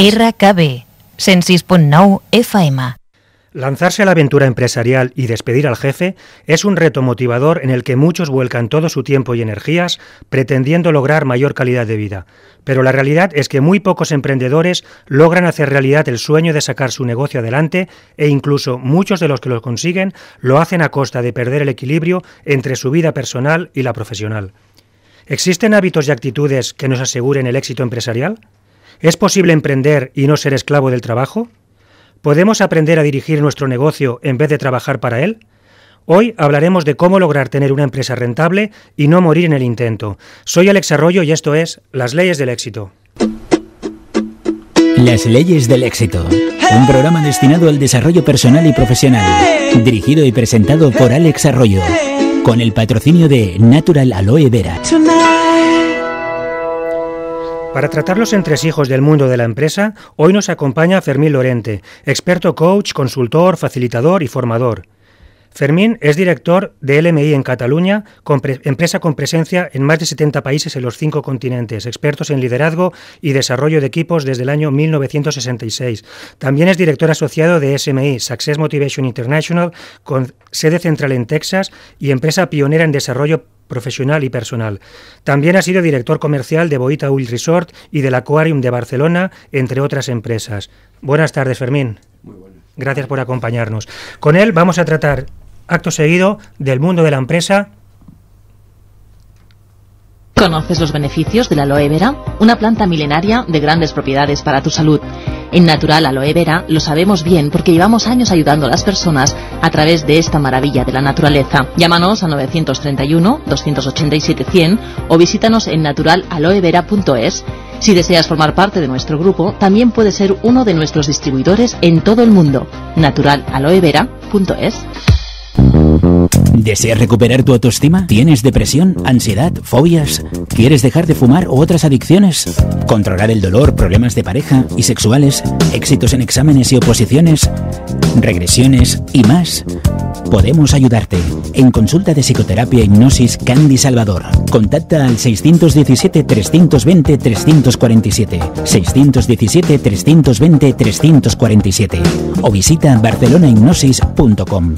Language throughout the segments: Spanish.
RKB, now, FM. Lanzarse a la aventura empresarial y despedir al jefe es un reto motivador en el que muchos vuelcan todo su tiempo y energías pretendiendo lograr mayor calidad de vida. Pero la realidad es que muy pocos emprendedores logran hacer realidad el sueño de sacar su negocio adelante e incluso muchos de los que lo consiguen lo hacen a costa de perder el equilibrio entre su vida personal y la profesional. ¿Existen hábitos y actitudes que nos aseguren el éxito empresarial? ¿Es posible emprender y no ser esclavo del trabajo? ¿Podemos aprender a dirigir nuestro negocio en vez de trabajar para él? Hoy hablaremos de cómo lograr tener una empresa rentable y no morir en el intento. Soy Alex Arroyo y esto es Las leyes del éxito. Las leyes del éxito. Un programa destinado al desarrollo personal y profesional. Dirigido y presentado por Alex Arroyo. Con el patrocinio de Natural Aloe Vera. Para tratar los entresijos del mundo de la empresa, hoy nos acompaña Fermín Lorente, experto coach, consultor, facilitador y formador. Fermín es director de LMI en Cataluña, empresa con presencia en más de 70 países en los cinco continentes, expertos en liderazgo y desarrollo de equipos desde el año 1966. También es director asociado de SMI, Success Motivation International, con sede central en Texas y empresa pionera en desarrollo profesional y personal. También ha sido director comercial de Boita Will Resort y del Aquarium de Barcelona, entre otras empresas. Buenas tardes, Fermín. Gracias por acompañarnos. Con él vamos a tratar, acto seguido, del mundo de la empresa. ¿Conoces los beneficios de la aloe vera? Una planta milenaria de grandes propiedades para tu salud. En Natural Aloe Vera lo sabemos bien porque llevamos años ayudando a las personas a través de esta maravilla de la naturaleza. Llámanos a 931 287 100 o visítanos en naturalaloevera.es. Si deseas formar parte de nuestro grupo, también puedes ser uno de nuestros distribuidores en todo el mundo. naturalaloevera.es ¿Deseas recuperar tu autoestima? ¿Tienes depresión, ansiedad, fobias? ¿Quieres dejar de fumar u otras adicciones? ¿Controlar el dolor, problemas de pareja y sexuales, éxitos en exámenes y oposiciones, regresiones y más? Podemos ayudarte. En consulta de psicoterapia hipnosis Candy Salvador. Contacta al 617-320-347. 617-320-347. O visita barcelonahipnosis.com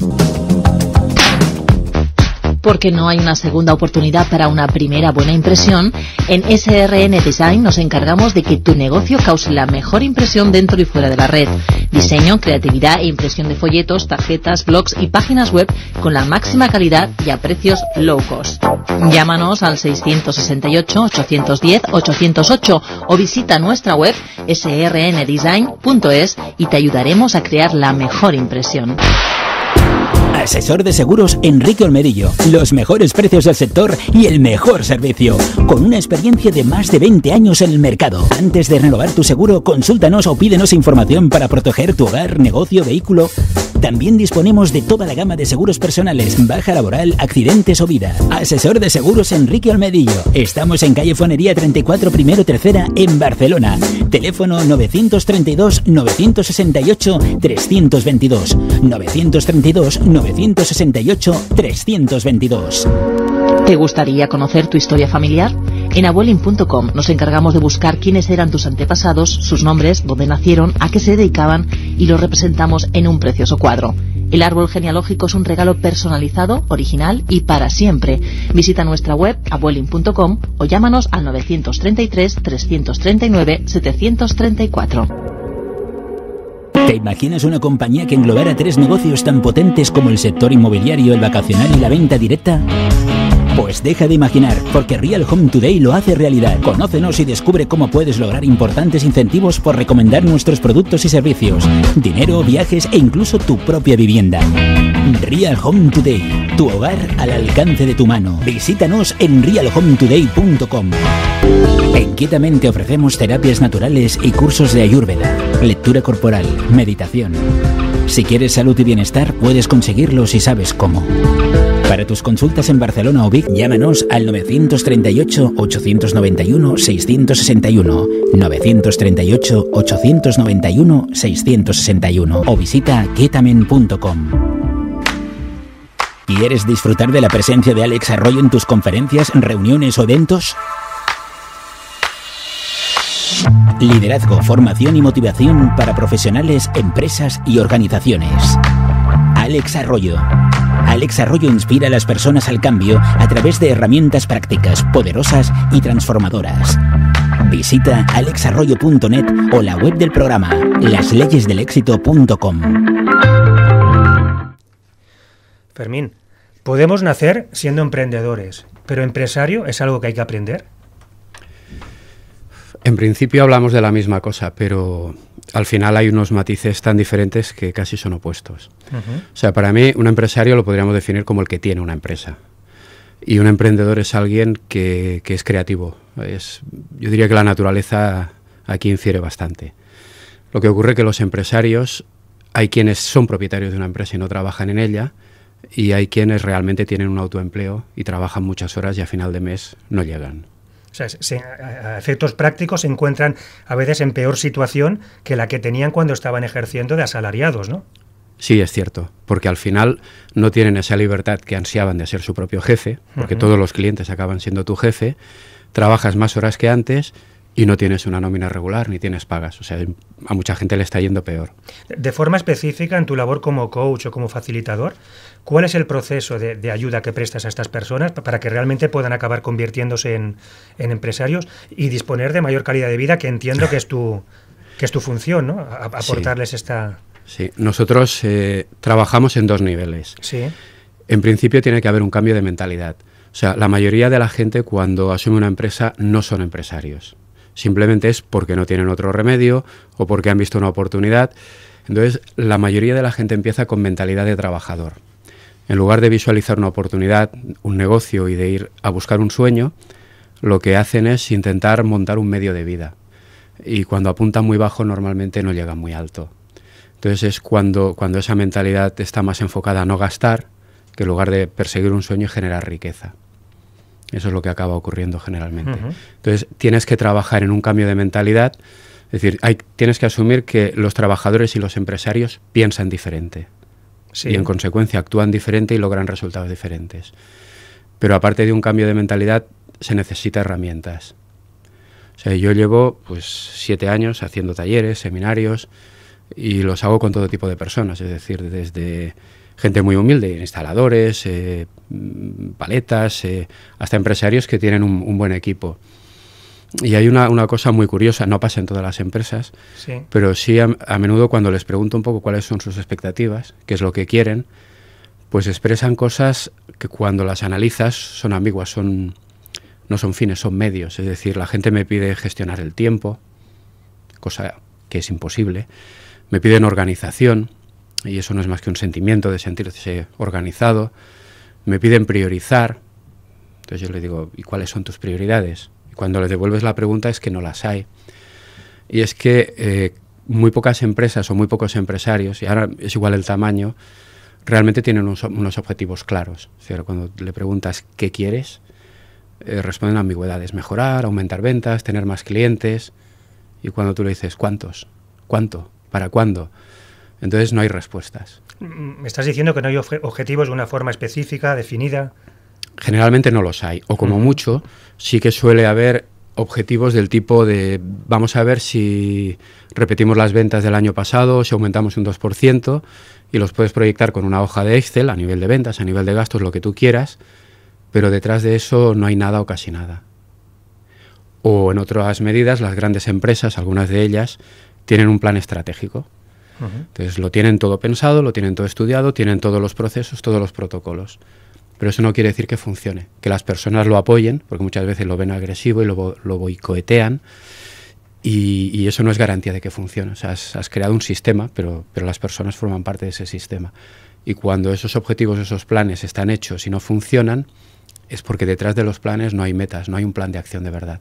porque no hay una segunda oportunidad para una primera buena impresión, en SRN Design nos encargamos de que tu negocio cause la mejor impresión dentro y fuera de la red. Diseño, creatividad e impresión de folletos, tarjetas, blogs y páginas web con la máxima calidad y a precios low cost. Llámanos al 668-810-808 o visita nuestra web srndesign.es y te ayudaremos a crear la mejor impresión. Asesor de seguros Enrique Olmedillo Los mejores precios del sector y el mejor servicio. Con una experiencia de más de 20 años en el mercado. Antes de renovar tu seguro, consúltanos o pídenos información para proteger tu hogar, negocio, vehículo. También disponemos de toda la gama de seguros personales, baja laboral, accidentes o vida. Asesor de seguros Enrique Olmedillo. Estamos en calle Fonería 34, primero, tercera, en Barcelona. Teléfono 932-968-322. 932 968-322. ¿Te gustaría conocer tu historia familiar? En abuelin.com nos encargamos de buscar quiénes eran tus antepasados, sus nombres, dónde nacieron, a qué se dedicaban y los representamos en un precioso cuadro. El árbol genealógico es un regalo personalizado, original y para siempre. Visita nuestra web abuelin.com o llámanos al 933 339 734. ¿Te imaginas una compañía que englobara tres negocios tan potentes como el sector inmobiliario, el vacacional y la venta directa? Pues deja de imaginar, porque Real Home Today lo hace realidad. Conócenos y descubre cómo puedes lograr importantes incentivos por recomendar nuestros productos y servicios, dinero, viajes e incluso tu propia vivienda. Real Home Today, tu hogar al alcance de tu mano. Visítanos en realhometoday.com. En Quietamente ofrecemos terapias naturales y cursos de ayurveda, lectura corporal, meditación. Si quieres salud y bienestar, puedes conseguirlo si sabes cómo. Para tus consultas en Barcelona o Vic, llámanos al 938-891-661, 938-891-661 o visita ketamen.com. ¿Quieres disfrutar de la presencia de Alex Arroyo en tus conferencias, reuniones o eventos? Liderazgo, formación y motivación para profesionales, empresas y organizaciones. Alex Arroyo Alex Arroyo inspira a las personas al cambio a través de herramientas prácticas, poderosas y transformadoras. Visita alexarroyo.net o la web del programa lasleyesdelexito.com. Fermín, podemos nacer siendo emprendedores, pero empresario es algo que hay que aprender. En principio hablamos de la misma cosa, pero al final hay unos matices tan diferentes que casi son opuestos. O sea, para mí un empresario lo podríamos definir como el que tiene una empresa. Y un emprendedor es alguien que, es creativo. Es, yo diría que la naturaleza aquí infiere bastante. Lo que ocurre es que los empresarios, hay quienes son propietarios de una empresa y no trabajan en ella, y hay quienes realmente tienen un autoempleo y trabajan muchas horas y a final de mes no llegan. O sea, a efectos prácticos se encuentran a veces en peor situación que la que tenían cuando estaban ejerciendo de asalariados, ¿no? Sí, es cierto, porque al final no tienen esa libertad que ansiaban de ser su propio jefe, porque todos los clientes acaban siendo tu jefe, trabajas más horas que antes, y no tienes una nómina regular ni tienes pagas. O sea, a mucha gente le está yendo peor. De forma específica en tu labor como coach o como facilitador, ¿Cuál es el proceso de, ayuda que prestas a estas personas para que realmente puedan acabar convirtiéndose en, empresarios y disponer de mayor calidad de vida, que entiendo que es tu, que es tu función, ¿no? aportarles esta... Sí, nosotros eh, trabajamos en dos niveles. Sí. En principio tiene que haber un cambio de mentalidad. O sea, la mayoría de la gente cuando asume una empresa no son empresarios. Simplemente es porque no tienen otro remedio o porque han visto una oportunidad. Entonces, la mayoría de la gente empieza con mentalidad de trabajador. En lugar de visualizar una oportunidad, un negocio y de ir a buscar un sueño, lo que hacen es intentar montar un medio de vida. Y cuando apuntan muy bajo normalmente no llegan muy alto. Entonces es cuando, cuando esa mentalidad está más enfocada a no gastar, que en lugar de perseguir un sueño y generar riqueza. Eso es lo que acaba ocurriendo generalmente. Entonces tienes que trabajar en un cambio de mentalidad. Es decir, hay, tienes que asumir que los trabajadores y los empresarios piensan diferente y en consecuencia actúan diferente y logran resultados diferentes. Pero aparte de un cambio de mentalidad, se necesita herramientas. yo llevo pues siete años haciendo talleres, seminarios y los hago con todo tipo de personas, es decir, desde gente muy humilde, instaladores, eh, paletas, eh, hasta empresarios que tienen un buen equipo. Y hay una, una, cosa muy curiosa, no pasa en todas las empresas, pero sí a, menudo cuando les pregunto un poco cuáles son sus expectativas, qué es lo que quieren, pues expresan cosas que cuando las analizas son ambiguas, son, no son fines, son medios. Es decir, la gente me pide gestionar el tiempo, cosa que es imposible, me piden organización, y eso no es más que un sentimiento de sentirse organizado, me piden priorizar, entonces yo le digo, ¿y cuáles son tus prioridades? cuando le devuelves la pregunta es que no las hay. Y es que eh, muy pocas empresas o muy pocos empresarios, y ahora es igual el tamaño, realmente tienen unos, objetivos claros. O sea, cuando le preguntas qué quieres, eh, responden ambigüedades, mejorar, aumentar ventas, tener más clientes. Y cuando tú le dices, ¿cuántos? ¿Cuánto? ¿Para cuándo? Entonces no hay respuestas. Mm, mm, ¿Me estás diciendo que no hay objetivos de una forma específica, definida? generalmente no los hay, o como mucho, sí que suele haber objetivos del tipo de vamos a ver si repetimos las ventas del año pasado, si aumentamos un 2% y los puedes proyectar con una hoja de Excel a nivel de ventas, a nivel de gastos, lo que tú quieras, pero detrás de eso no hay nada o casi nada. O en otras medidas, las grandes empresas, algunas de ellas, tienen un plan estratégico. Entonces lo tienen todo pensado, lo tienen todo estudiado, tienen todos los procesos, todos los protocolos. Pero eso no quiere decir que funcione, que las personas lo apoyen, porque muchas veces lo ven agresivo y lo, lo boicotean. Y, eso no es garantía de que funcione. O sea, has, creado un sistema, pero, pero las personas forman parte de ese sistema. Y cuando esos objetivos, esos planes están hechos y no funcionan, es porque detrás de los planes no hay metas, no hay un plan de acción de verdad.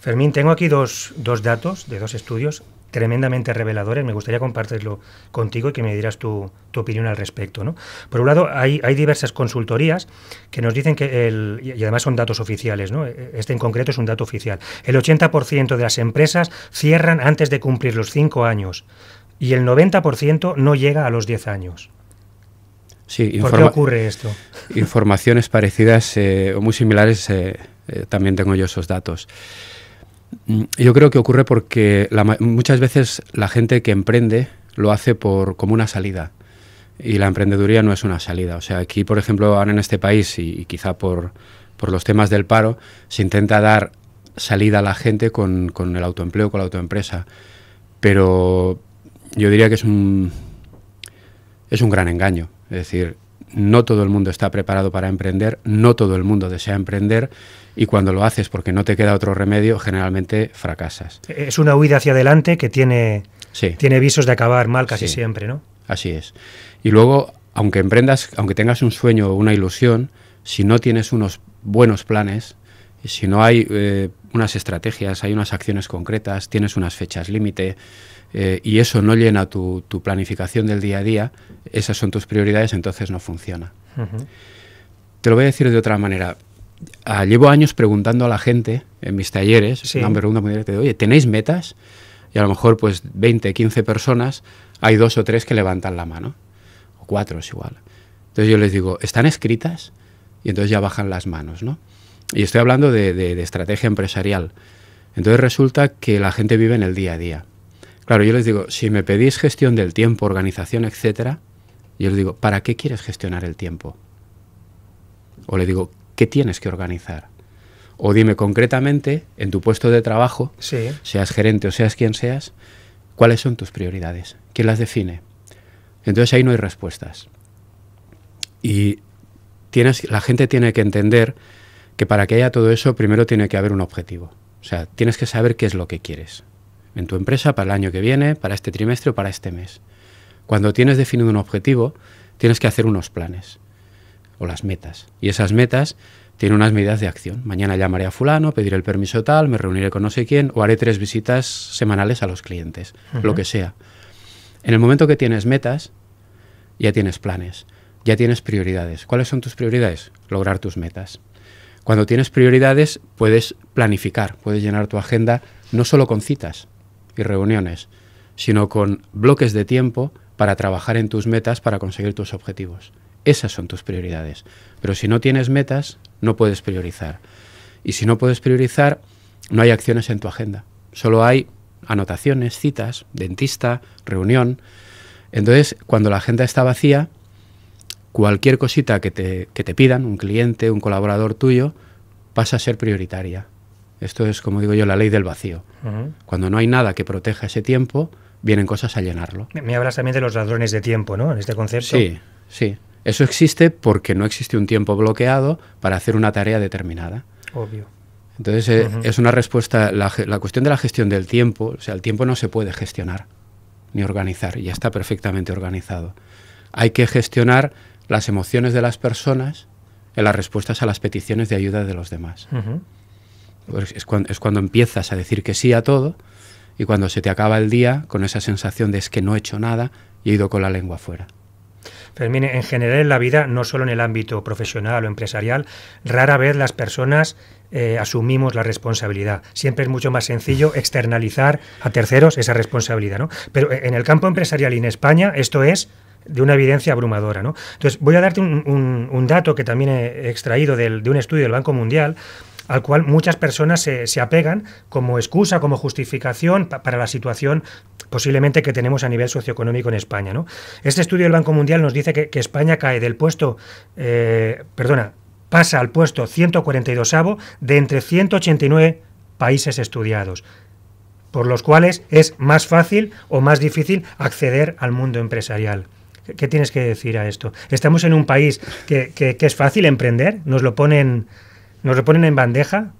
Fermín, tengo aquí dos datos de dos estudios tremendamente reveladores, me gustaría compartirlo contigo y que me dieras tu, opinión al respecto. ¿no? Por un lado, hay, diversas consultorías que nos dicen que, el, y además son datos oficiales, ¿no? este en concreto es un dato oficial, el 80% de las empresas cierran antes de cumplir los 5 años y el 90% no llega a los 10 años. Sí, ¿Por qué ocurre esto? Informaciones parecidas eh, o muy similares, eh, eh, también tengo yo esos datos. Mm, yo creo que ocurre porque muchas veces la gente que emprende lo hace por, como una salida. Y la emprendeduría no es una salida. O sea, aquí, por ejemplo, ahora en este país, y, quizá por, los temas del paro, se intenta dar salida a la gente con, el autoempleo, con la autoempresa. Pero yo diría que es un, es un gran engaño. Es decir, no todo el mundo está preparado para emprender, no todo el mundo desea emprender y cuando lo haces porque no te queda otro remedio, generalmente fracasas. Es una huida hacia adelante que tiene, tiene visos de acabar mal casi siempre, ¿no? Así es. Y luego, aunque emprendas, aunque tengas un sueño o una ilusión, si no tienes unos buenos planes, si no hay eh, unas estrategias, hay unas acciones concretas, tienes unas fechas límite, eh, y eso no llena tu, planificación del día a día, esas son tus prioridades, entonces no funciona. Te lo voy a decir de otra manera. Ah, llevo años preguntando a la gente en mis talleres, sí. una pregunta muy directa, oye, ¿tenéis metas? Y a lo mejor pues 20, 15 personas, hay dos o tres que levantan la mano, o cuatro es igual. Entonces yo les digo, ¿están escritas? Y entonces ya bajan las manos, ¿no? Y estoy hablando de estrategia empresarial. Entonces resulta que la gente vive en el día a día. Claro, yo les digo, si me pedís gestión del tiempo, organización, etcétera, yo les digo, ¿para qué quieres gestionar el tiempo? O le digo, ¿qué tienes que organizar? O dime concretamente, en tu puesto de trabajo, seas gerente o seas quien seas, ¿cuáles son tus prioridades? ¿Quién las define? Entonces ahí no hay respuestas. Y tienes, la gente tiene que entender que para que haya todo eso, primero tiene que haber un objetivo. O sea, tienes que saber qué es lo que quieres en tu empresa para el año que viene, para este trimestre o para este mes. Cuando tienes definido un objetivo, tienes que hacer unos planes o las metas. Y esas metas tienen unas medidas de acción. Mañana llamaré a fulano, pediré el permiso tal, me reuniré con no sé quién o haré tres visitas semanales a los clientes, lo que sea. En el momento que tienes metas, ya tienes planes, ya tienes prioridades. ¿Cuáles son tus prioridades? Lograr tus metas. Cuando tienes prioridades, puedes planificar, puedes llenar tu agenda no solo con citas, y reuniones, sino con bloques de tiempo para trabajar en tus metas para conseguir tus objetivos. Esas son tus prioridades. Pero si no tienes metas, no puedes priorizar. Y si no puedes priorizar, no hay acciones en tu agenda. Solo hay anotaciones, citas, dentista, reunión. Entonces, cuando la agenda está vacía, cualquier cosita que te, que te pidan, un cliente, un colaborador tuyo, pasa a ser prioritaria. Esto es, como digo yo, la ley del vacío. Cuando no hay nada que proteja ese tiempo, vienen cosas a llenarlo. Me hablas también de los ladrones de tiempo, ¿no? En este concepto. Sí, sí. Eso existe porque no existe un tiempo bloqueado para hacer una tarea determinada. Obvio. Entonces eh, es una respuesta, la, cuestión de la gestión del tiempo, o sea, el tiempo no se puede gestionar ni organizar, ya está perfectamente organizado. Hay que gestionar las emociones de las personas en las respuestas a las peticiones de ayuda de los demás. Pues es, cuando, empiezas a decir que sí a todo y cuando se te acaba el día con esa sensación de es que no he hecho nada y he ido con la lengua fuera Pero en general en la vida, no solo en el ámbito profesional o empresarial, rara vez las personas eh, asumimos la responsabilidad. Siempre es mucho más sencillo externalizar a terceros esa responsabilidad, ¿no? Pero eh, en el campo empresarial y en España esto es de una evidencia abrumadora, ¿no? Entonces voy a darte un, dato que también he extraído de un estudio del Banco Mundial al cual muchas personas se, apegan como excusa, como justificación para la situación posiblemente que tenemos a nivel socioeconómico en España. ¿no? Este estudio del Banco Mundial nos dice que, España cae del puesto, eh, perdona, pasa al puesto 142 de entre 189 países estudiados por los cuales es más fácil o más difícil acceder al mundo empresarial. ¿Qué tienes que decir a esto? ¿Estamos en un país que, que es fácil emprender? ¿Nos lo ponen ¿Nos lo ponen en bandeja?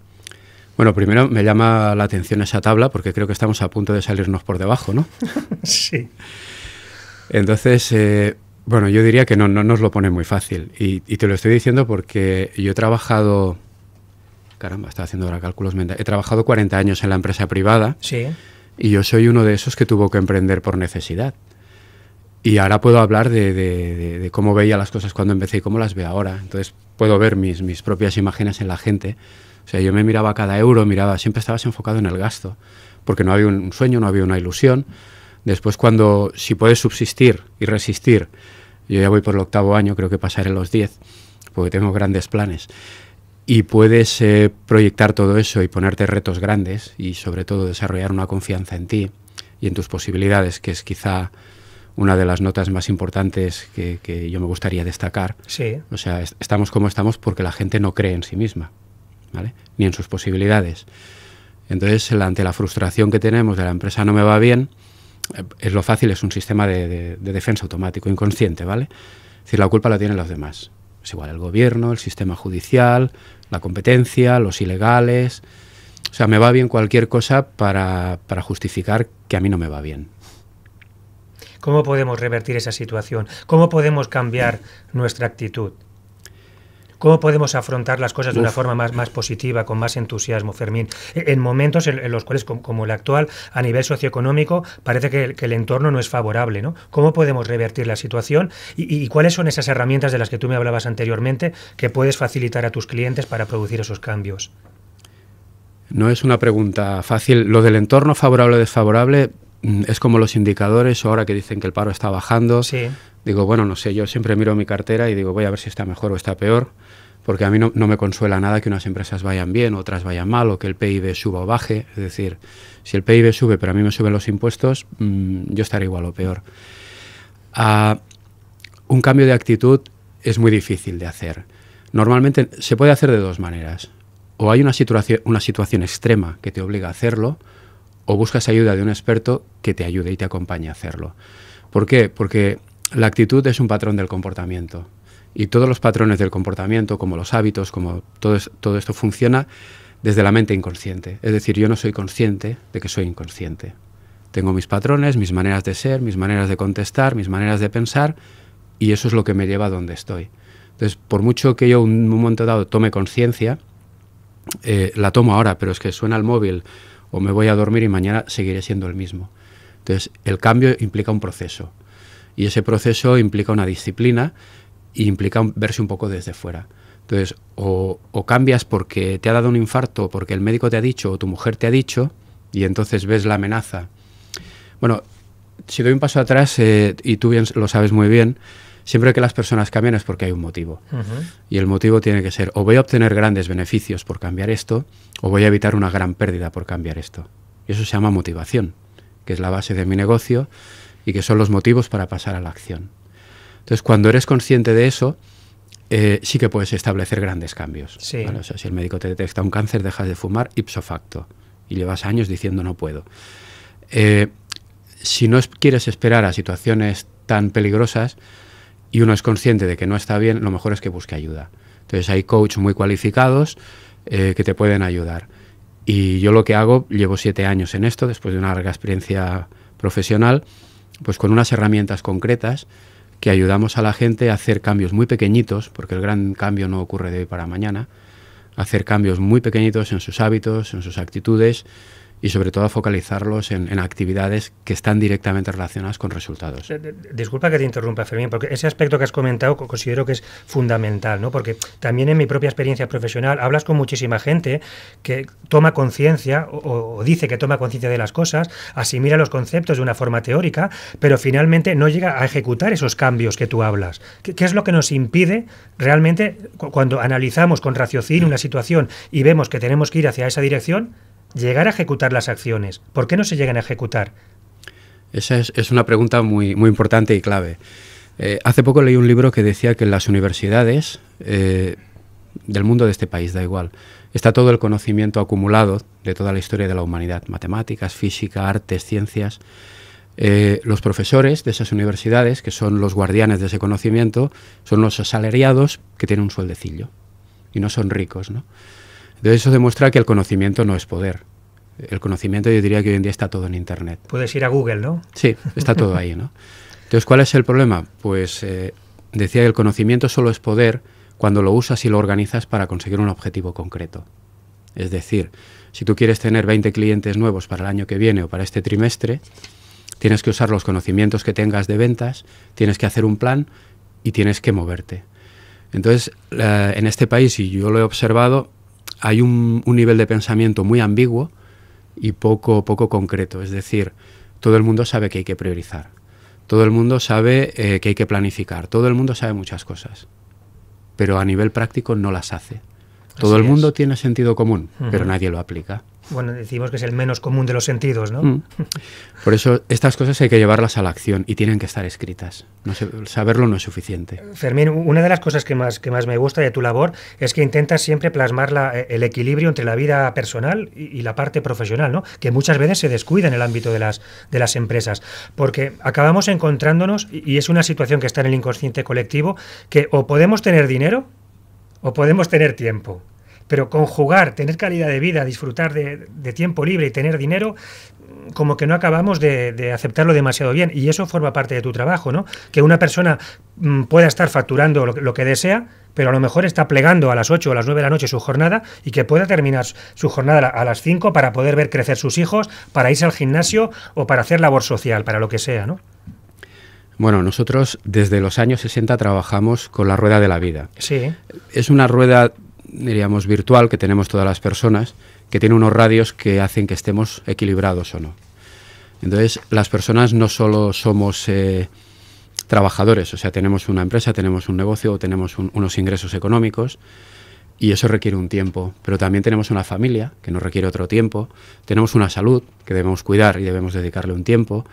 Bueno, primero me llama la atención esa tabla porque creo que estamos a punto de salirnos por debajo, ¿no? sí. Entonces, eh, bueno, yo diría que no, nos lo pone muy fácil. Y, te lo estoy diciendo porque yo he trabajado, caramba, estaba haciendo ahora cálculos mentales, he trabajado 40 años en la empresa privada. Sí. Y yo soy uno de esos que tuvo que emprender por necesidad. Y ahora puedo hablar de, cómo veía las cosas cuando empecé y cómo las veo ahora. Entonces puedo ver mis, mis propias imágenes en la gente. O sea, yo me miraba cada euro, miraba, siempre estabas enfocado en el gasto, porque no había un sueño, no había una ilusión. Después cuando, si puedes subsistir y resistir, yo ya voy por el octavo año, creo que pasaré los diez, porque tengo grandes planes, y puedes eh, proyectar todo eso y ponerte retos grandes y sobre todo desarrollar una confianza en ti y en tus posibilidades, que es quizá una de las notas más importantes que, yo me gustaría destacar. Sí. O sea, estamos como estamos porque la gente no cree en sí misma, ¿vale? Ni en sus posibilidades. Entonces, ante la frustración que tenemos de la empresa no me va bien, eh, es lo fácil, es un sistema de, defensa automático, inconsciente, ¿vale? Es decir, la culpa la tienen los demás. Es igual el gobierno, el sistema judicial, la competencia, los ilegales. O sea, me va bien cualquier cosa para justificar que a mí no me va bien. ¿Cómo podemos revertir esa situación? ¿Cómo podemos cambiar nuestra actitud? ¿Cómo podemos afrontar las cosas de una forma más, más positiva, con más entusiasmo, Fermín? E, en momentos en, los cuales, como, el actual, a nivel socioeconómico, parece que el, entorno no es favorable, ¿no? ¿Cómo podemos revertir la situación? Y, y, cuáles son esas herramientas de las que tú me hablabas anteriormente que puedes facilitar a tus clientes para producir esos cambios? No es una pregunta fácil. Lo del entorno favorable o desfavorable Mm, es como los indicadores, ahora que dicen que el paro está bajando. Digo, bueno, no sé, yo siempre miro mi cartera y digo, voy a ver si está mejor o está peor, porque a mí no, me consuela nada que unas empresas vayan bien, otras vayan mal, o que el PIB suba o baje. Es decir, si el PIB sube, pero a mí me suben los impuestos, mm, yo estaré igual o peor. Ah, un cambio de actitud es muy difícil de hacer. Normalmente se puede hacer de dos maneras. O hay una, una situación extrema que te obliga a hacerlo, o buscas ayuda de un experto que te ayude y te acompañe a hacerlo. ¿Por qué? Porque la actitud es un patrón del comportamiento y todos los patrones del comportamiento, como los hábitos, como todo, esto funciona desde la mente inconsciente. Es decir, yo no soy consciente de que soy inconsciente. Tengo mis patrones, mis maneras de ser, mis maneras de contestar, mis maneras de pensar y eso es lo que me lleva a donde estoy. Entonces, por mucho que yo en un momento dado tome conciencia, eh, la tomo ahora, pero es que suena el móvil o me voy a dormir y mañana seguiré siendo el mismo. Entonces, el cambio implica un proceso y ese proceso implica una disciplina y implica verse un poco desde fuera. Entonces, o, cambias porque te ha dado un infarto, porque el médico te ha dicho o tu mujer te ha dicho, y entonces ves la amenaza. Bueno, si doy un paso atrás, eh, y tú bien lo sabes muy bien, Siempre que las personas cambian es porque hay un motivo. Y el motivo tiene que ser o voy a obtener grandes beneficios por cambiar esto o voy a evitar una gran pérdida por cambiar esto. Y eso se llama motivación, que es la base de mi negocio y que son los motivos para pasar a la acción. Entonces, cuando eres consciente de eso, eh, sí que puedes establecer grandes cambios. si el médico te detecta un cáncer, dejas de fumar ipso facto y llevas años diciendo no puedo. Eh, si no quieres esperar a situaciones tan peligrosas, y uno es consciente de que no está bien, lo mejor es que busque ayuda. Entonces hay coaches muy cualificados eh, que te pueden ayudar. Y yo lo que hago, llevo siete años en esto, después de una larga experiencia profesional, pues con unas herramientas concretas que ayudamos a la gente a hacer cambios muy pequeñitos, porque el gran cambio no ocurre de hoy para mañana, hacer cambios muy pequeñitos en sus hábitos, en sus actitudes, y sobre todo focalizarlos en, actividades que están directamente relacionadas con resultados. Eh, eh, disculpa que te interrumpa, Fermín, porque ese aspecto que has comentado considero que es fundamental, ¿no? porque también en mi propia experiencia profesional hablas con muchísima gente que toma conciencia o, dice que toma conciencia de las cosas, asimila los conceptos de una forma teórica, pero finalmente no llega a ejecutar esos cambios que tú hablas. ¿Qué, qué es lo que nos impide realmente cuando analizamos con raciocinio una situación y vemos que tenemos que ir hacia esa dirección? llegar a ejecutar las acciones. ¿Por qué no se llegan a ejecutar? Esa es, una pregunta muy, importante y clave. Eh, hace poco leí un libro que decía que en las universidades eh, del mundo de este país, da igual, está todo el conocimiento acumulado de toda la historia de la humanidad, matemáticas, física, artes, ciencias. Eh, los profesores de esas universidades, que son los guardianes de ese conocimiento, son los asalariados que tienen un sueldecillo y no son ricos. ¿no? Entonces eso demuestra que el conocimiento no es poder. El conocimiento yo diría que hoy en día está todo en Internet. Puedes ir a Google, ¿no? Sí, está todo ahí, ¿no? Entonces, ¿cuál es el problema? Pues eh, decía que el conocimiento solo es poder cuando lo usas y lo organizas para conseguir un objetivo concreto. Es decir, si tú quieres tener 20 clientes nuevos para el año que viene o para este trimestre, tienes que usar los conocimientos que tengas de ventas, tienes que hacer un plan y tienes que moverte. Entonces, en este país, y yo lo he observado, hay un, un, nivel de pensamiento muy ambiguo y poco, poco concreto. Es decir, todo el mundo sabe que hay que priorizar, todo el mundo sabe eh, que hay que planificar, todo el mundo sabe muchas cosas, pero a nivel práctico no las hace. Todo el mundo tiene sentido común, pero nadie lo aplica bueno, decimos que es el menos común de los sentidos, ¿no? Mm. Por eso estas cosas hay que llevarlas a la acción y tienen que estar escritas. saberlo no es suficiente. Fermín, una de las cosas que más, que más me gusta de tu labor es que intentas siempre plasmar eh, el equilibrio entre la vida personal y, la parte profesional, ¿no? Que muchas veces se descuida en el ámbito de las, de las empresas, porque acabamos encontrándonos, y es una situación que está en el inconsciente colectivo, que o podemos tener dinero o podemos tener tiempo pero conjugar, tener calidad de vida, disfrutar de, tiempo libre y tener dinero, como que no acabamos de, aceptarlo demasiado bien. Y eso forma parte de tu trabajo, ¿no? Que una persona mm, pueda estar facturando lo, lo que desea, pero a lo mejor está plegando a las 8 o a las 9 de la noche su jornada y que pueda terminar su jornada a las 5 para poder ver crecer sus hijos, para irse al gimnasio o para hacer labor social, para lo que sea, ¿no? Bueno, nosotros desde los años 60 trabajamos con la rueda de la vida. Sí. Es una rueda diríamos, virtual que tenemos todas las personas, que tiene unos radios que hacen que estemos equilibrados o no. Entonces, las personas no solo somos eh, trabajadores, o sea, tenemos una empresa, tenemos un negocio, o tenemos unos ingresos económicos, y eso requiere un tiempo, pero también tenemos una familia, que nos requiere otro tiempo, tenemos una salud, que debemos cuidar y debemos dedicarle un tiempo,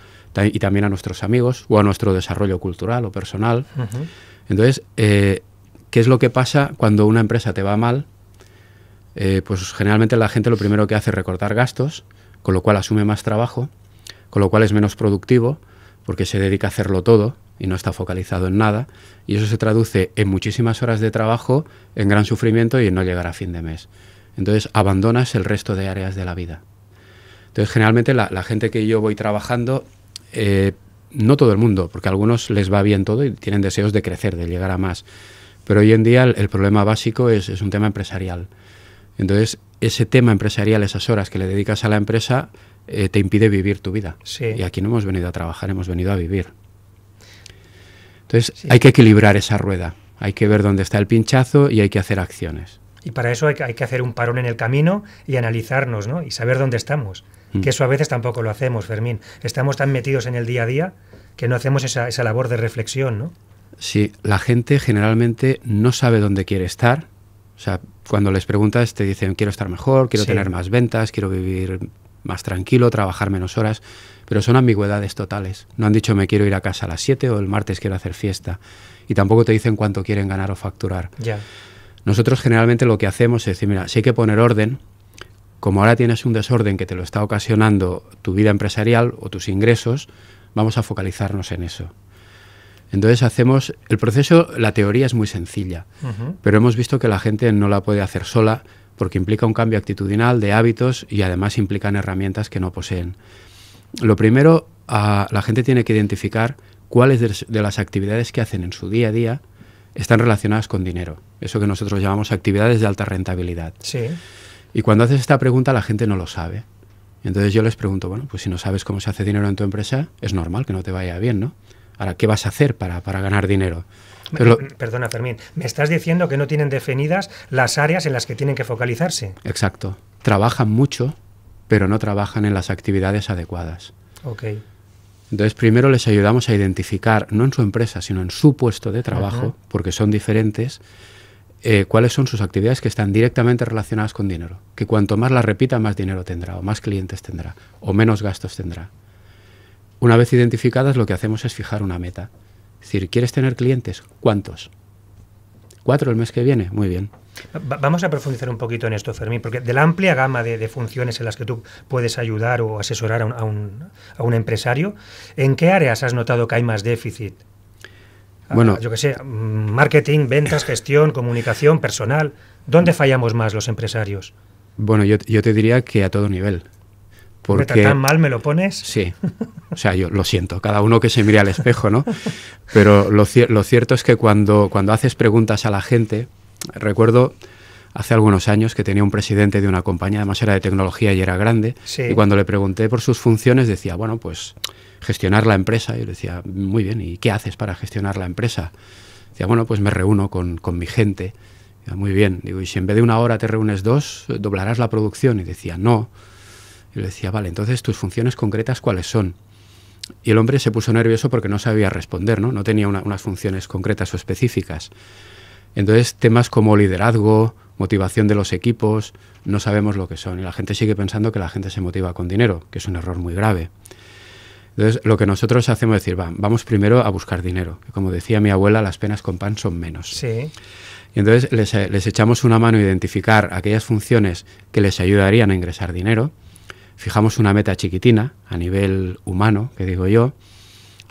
y también a nuestros amigos o a nuestro desarrollo cultural o personal. Entonces, eh, ¿Qué es lo que pasa cuando una empresa te va mal? Eh, pues generalmente la gente lo primero que hace es recortar gastos, con lo cual asume más trabajo, con lo cual es menos productivo, porque se dedica a hacerlo todo y no está focalizado en nada, y eso se traduce en muchísimas horas de trabajo, en gran sufrimiento y en no llegar a fin de mes. Entonces abandonas el resto de áreas de la vida. Entonces generalmente la, gente que yo voy trabajando, eh, no todo el mundo, porque a algunos les va bien todo y tienen deseos de crecer, de llegar a más pero hoy en día el, problema básico es, un tema empresarial. Entonces, ese tema empresarial, esas horas que le dedicas a la empresa, eh, te impide vivir tu vida. Y aquí no hemos venido a trabajar, hemos venido a vivir. Entonces, hay que equilibrar esa rueda. Hay que ver dónde está el pinchazo y hay que hacer acciones. Y para eso hay, que hacer un parón en el camino y analizarnos, ¿no? Y saber dónde estamos. Mm. Que eso a veces tampoco lo hacemos, Fermín. Estamos tan metidos en el día a día que no hacemos esa, esa labor de reflexión, ¿no? Sí, la gente generalmente no sabe dónde quiere estar. O sea, cuando les preguntas te dicen quiero estar mejor, quiero tener más ventas, quiero vivir más tranquilo, trabajar menos horas, pero son ambigüedades totales. No han dicho me quiero ir a casa a las 7 o el martes quiero hacer fiesta y tampoco te dicen cuánto quieren ganar o facturar. Nosotros generalmente lo que hacemos es decir, mira, si hay que poner orden, como ahora tienes un desorden que te lo está ocasionando tu vida empresarial o tus ingresos, vamos a focalizarnos en eso. Entonces hacemos, el proceso, la teoría es muy sencilla, pero hemos visto que la gente no la puede hacer sola porque implica un cambio actitudinal de hábitos y además implican herramientas que no poseen. Lo primero, la gente tiene que identificar cuáles de, de las actividades que hacen en su día a día están relacionadas con dinero, eso que nosotros llamamos actividades de alta rentabilidad. Sí. Y cuando haces esta pregunta la gente no lo sabe. Entonces yo les pregunto, bueno, pues si no sabes cómo se hace dinero en tu empresa, es normal que no te vaya bien, ¿no? Ahora, ¿qué vas a hacer para, ganar dinero? Perdona, Fermín, me estás diciendo que no tienen definidas las áreas en las que tienen que focalizarse. Exacto. Trabajan mucho, pero no trabajan en las actividades adecuadas. Ok. Entonces, primero les ayudamos a identificar, no en su empresa, sino en su puesto de trabajo, porque son diferentes, eh, cuáles son sus actividades que están directamente relacionadas con dinero. Que cuanto más las repita, más dinero tendrá, o más clientes tendrá, o menos gastos tendrá. Una vez identificadas, lo que hacemos es fijar una meta. Es decir, ¿quieres tener clientes? ¿Cuántos? ¿Cuatro el mes que viene? Muy bien. Vamos a profundizar un poquito en esto, Fermín, porque de la amplia gama de, funciones en las que tú puedes ayudar o asesorar a un, empresario, ¿en qué áreas has notado que hay más déficit? Ah, bueno, yo que sé, marketing, ventas, gestión, comunicación, personal. ¿Dónde fallamos más los empresarios? Bueno, yo, yo te diría que a todo nivel. Porque, ¿Tan mal me lo pones? Sí. O sea, yo lo siento, cada uno que se mire al espejo, ¿no? Pero lo, cierto es que cuando, cuando haces preguntas a la gente, recuerdo hace algunos años que tenía un presidente de una compañía, además era de tecnología y era grande, y cuando le pregunté por sus funciones decía, bueno, pues gestionar la empresa, y yo le decía, muy bien, ¿y qué haces para gestionar la empresa? Decía, bueno, pues me reúno con, con mi gente, muy bien, digo, y si en vez de una hora te reúnes dos, doblarás la producción, y decía, no, y le decía, vale, entonces tus funciones concretas, ¿cuáles son? Y el hombre se puso nervioso porque no sabía responder, ¿no? No tenía unas funciones concretas o específicas. Entonces, temas como liderazgo, motivación de los equipos, no sabemos lo que son. Y la gente sigue pensando que la gente se motiva con dinero, que es un error muy grave. Entonces, lo que nosotros hacemos es decir, vamos primero a buscar dinero. como decía mi abuela, las penas con pan son menos. Sí. Y entonces les echamos una mano a identificar aquellas funciones que les ayudarían a ingresar dinero fijamos una meta chiquitina a nivel humano, que digo yo,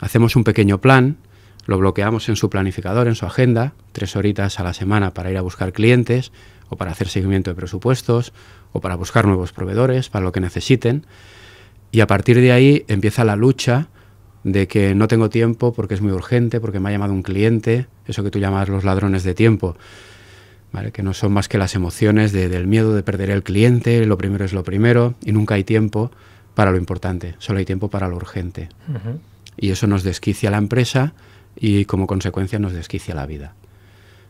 hacemos un pequeño plan, lo bloqueamos en su planificador, en su agenda, tres horitas a la semana para ir a buscar clientes o para hacer seguimiento de presupuestos o para buscar nuevos proveedores, para lo que necesiten. Y a partir de ahí empieza la lucha de que no tengo tiempo porque es muy urgente, porque me ha llamado un cliente, eso que tú llamas los ladrones de tiempo que no son más que las emociones del miedo de perder el cliente, lo primero es lo primero, y nunca hay tiempo para lo importante, solo hay tiempo para lo urgente. Y eso nos desquicia la empresa y como consecuencia nos desquicia la vida.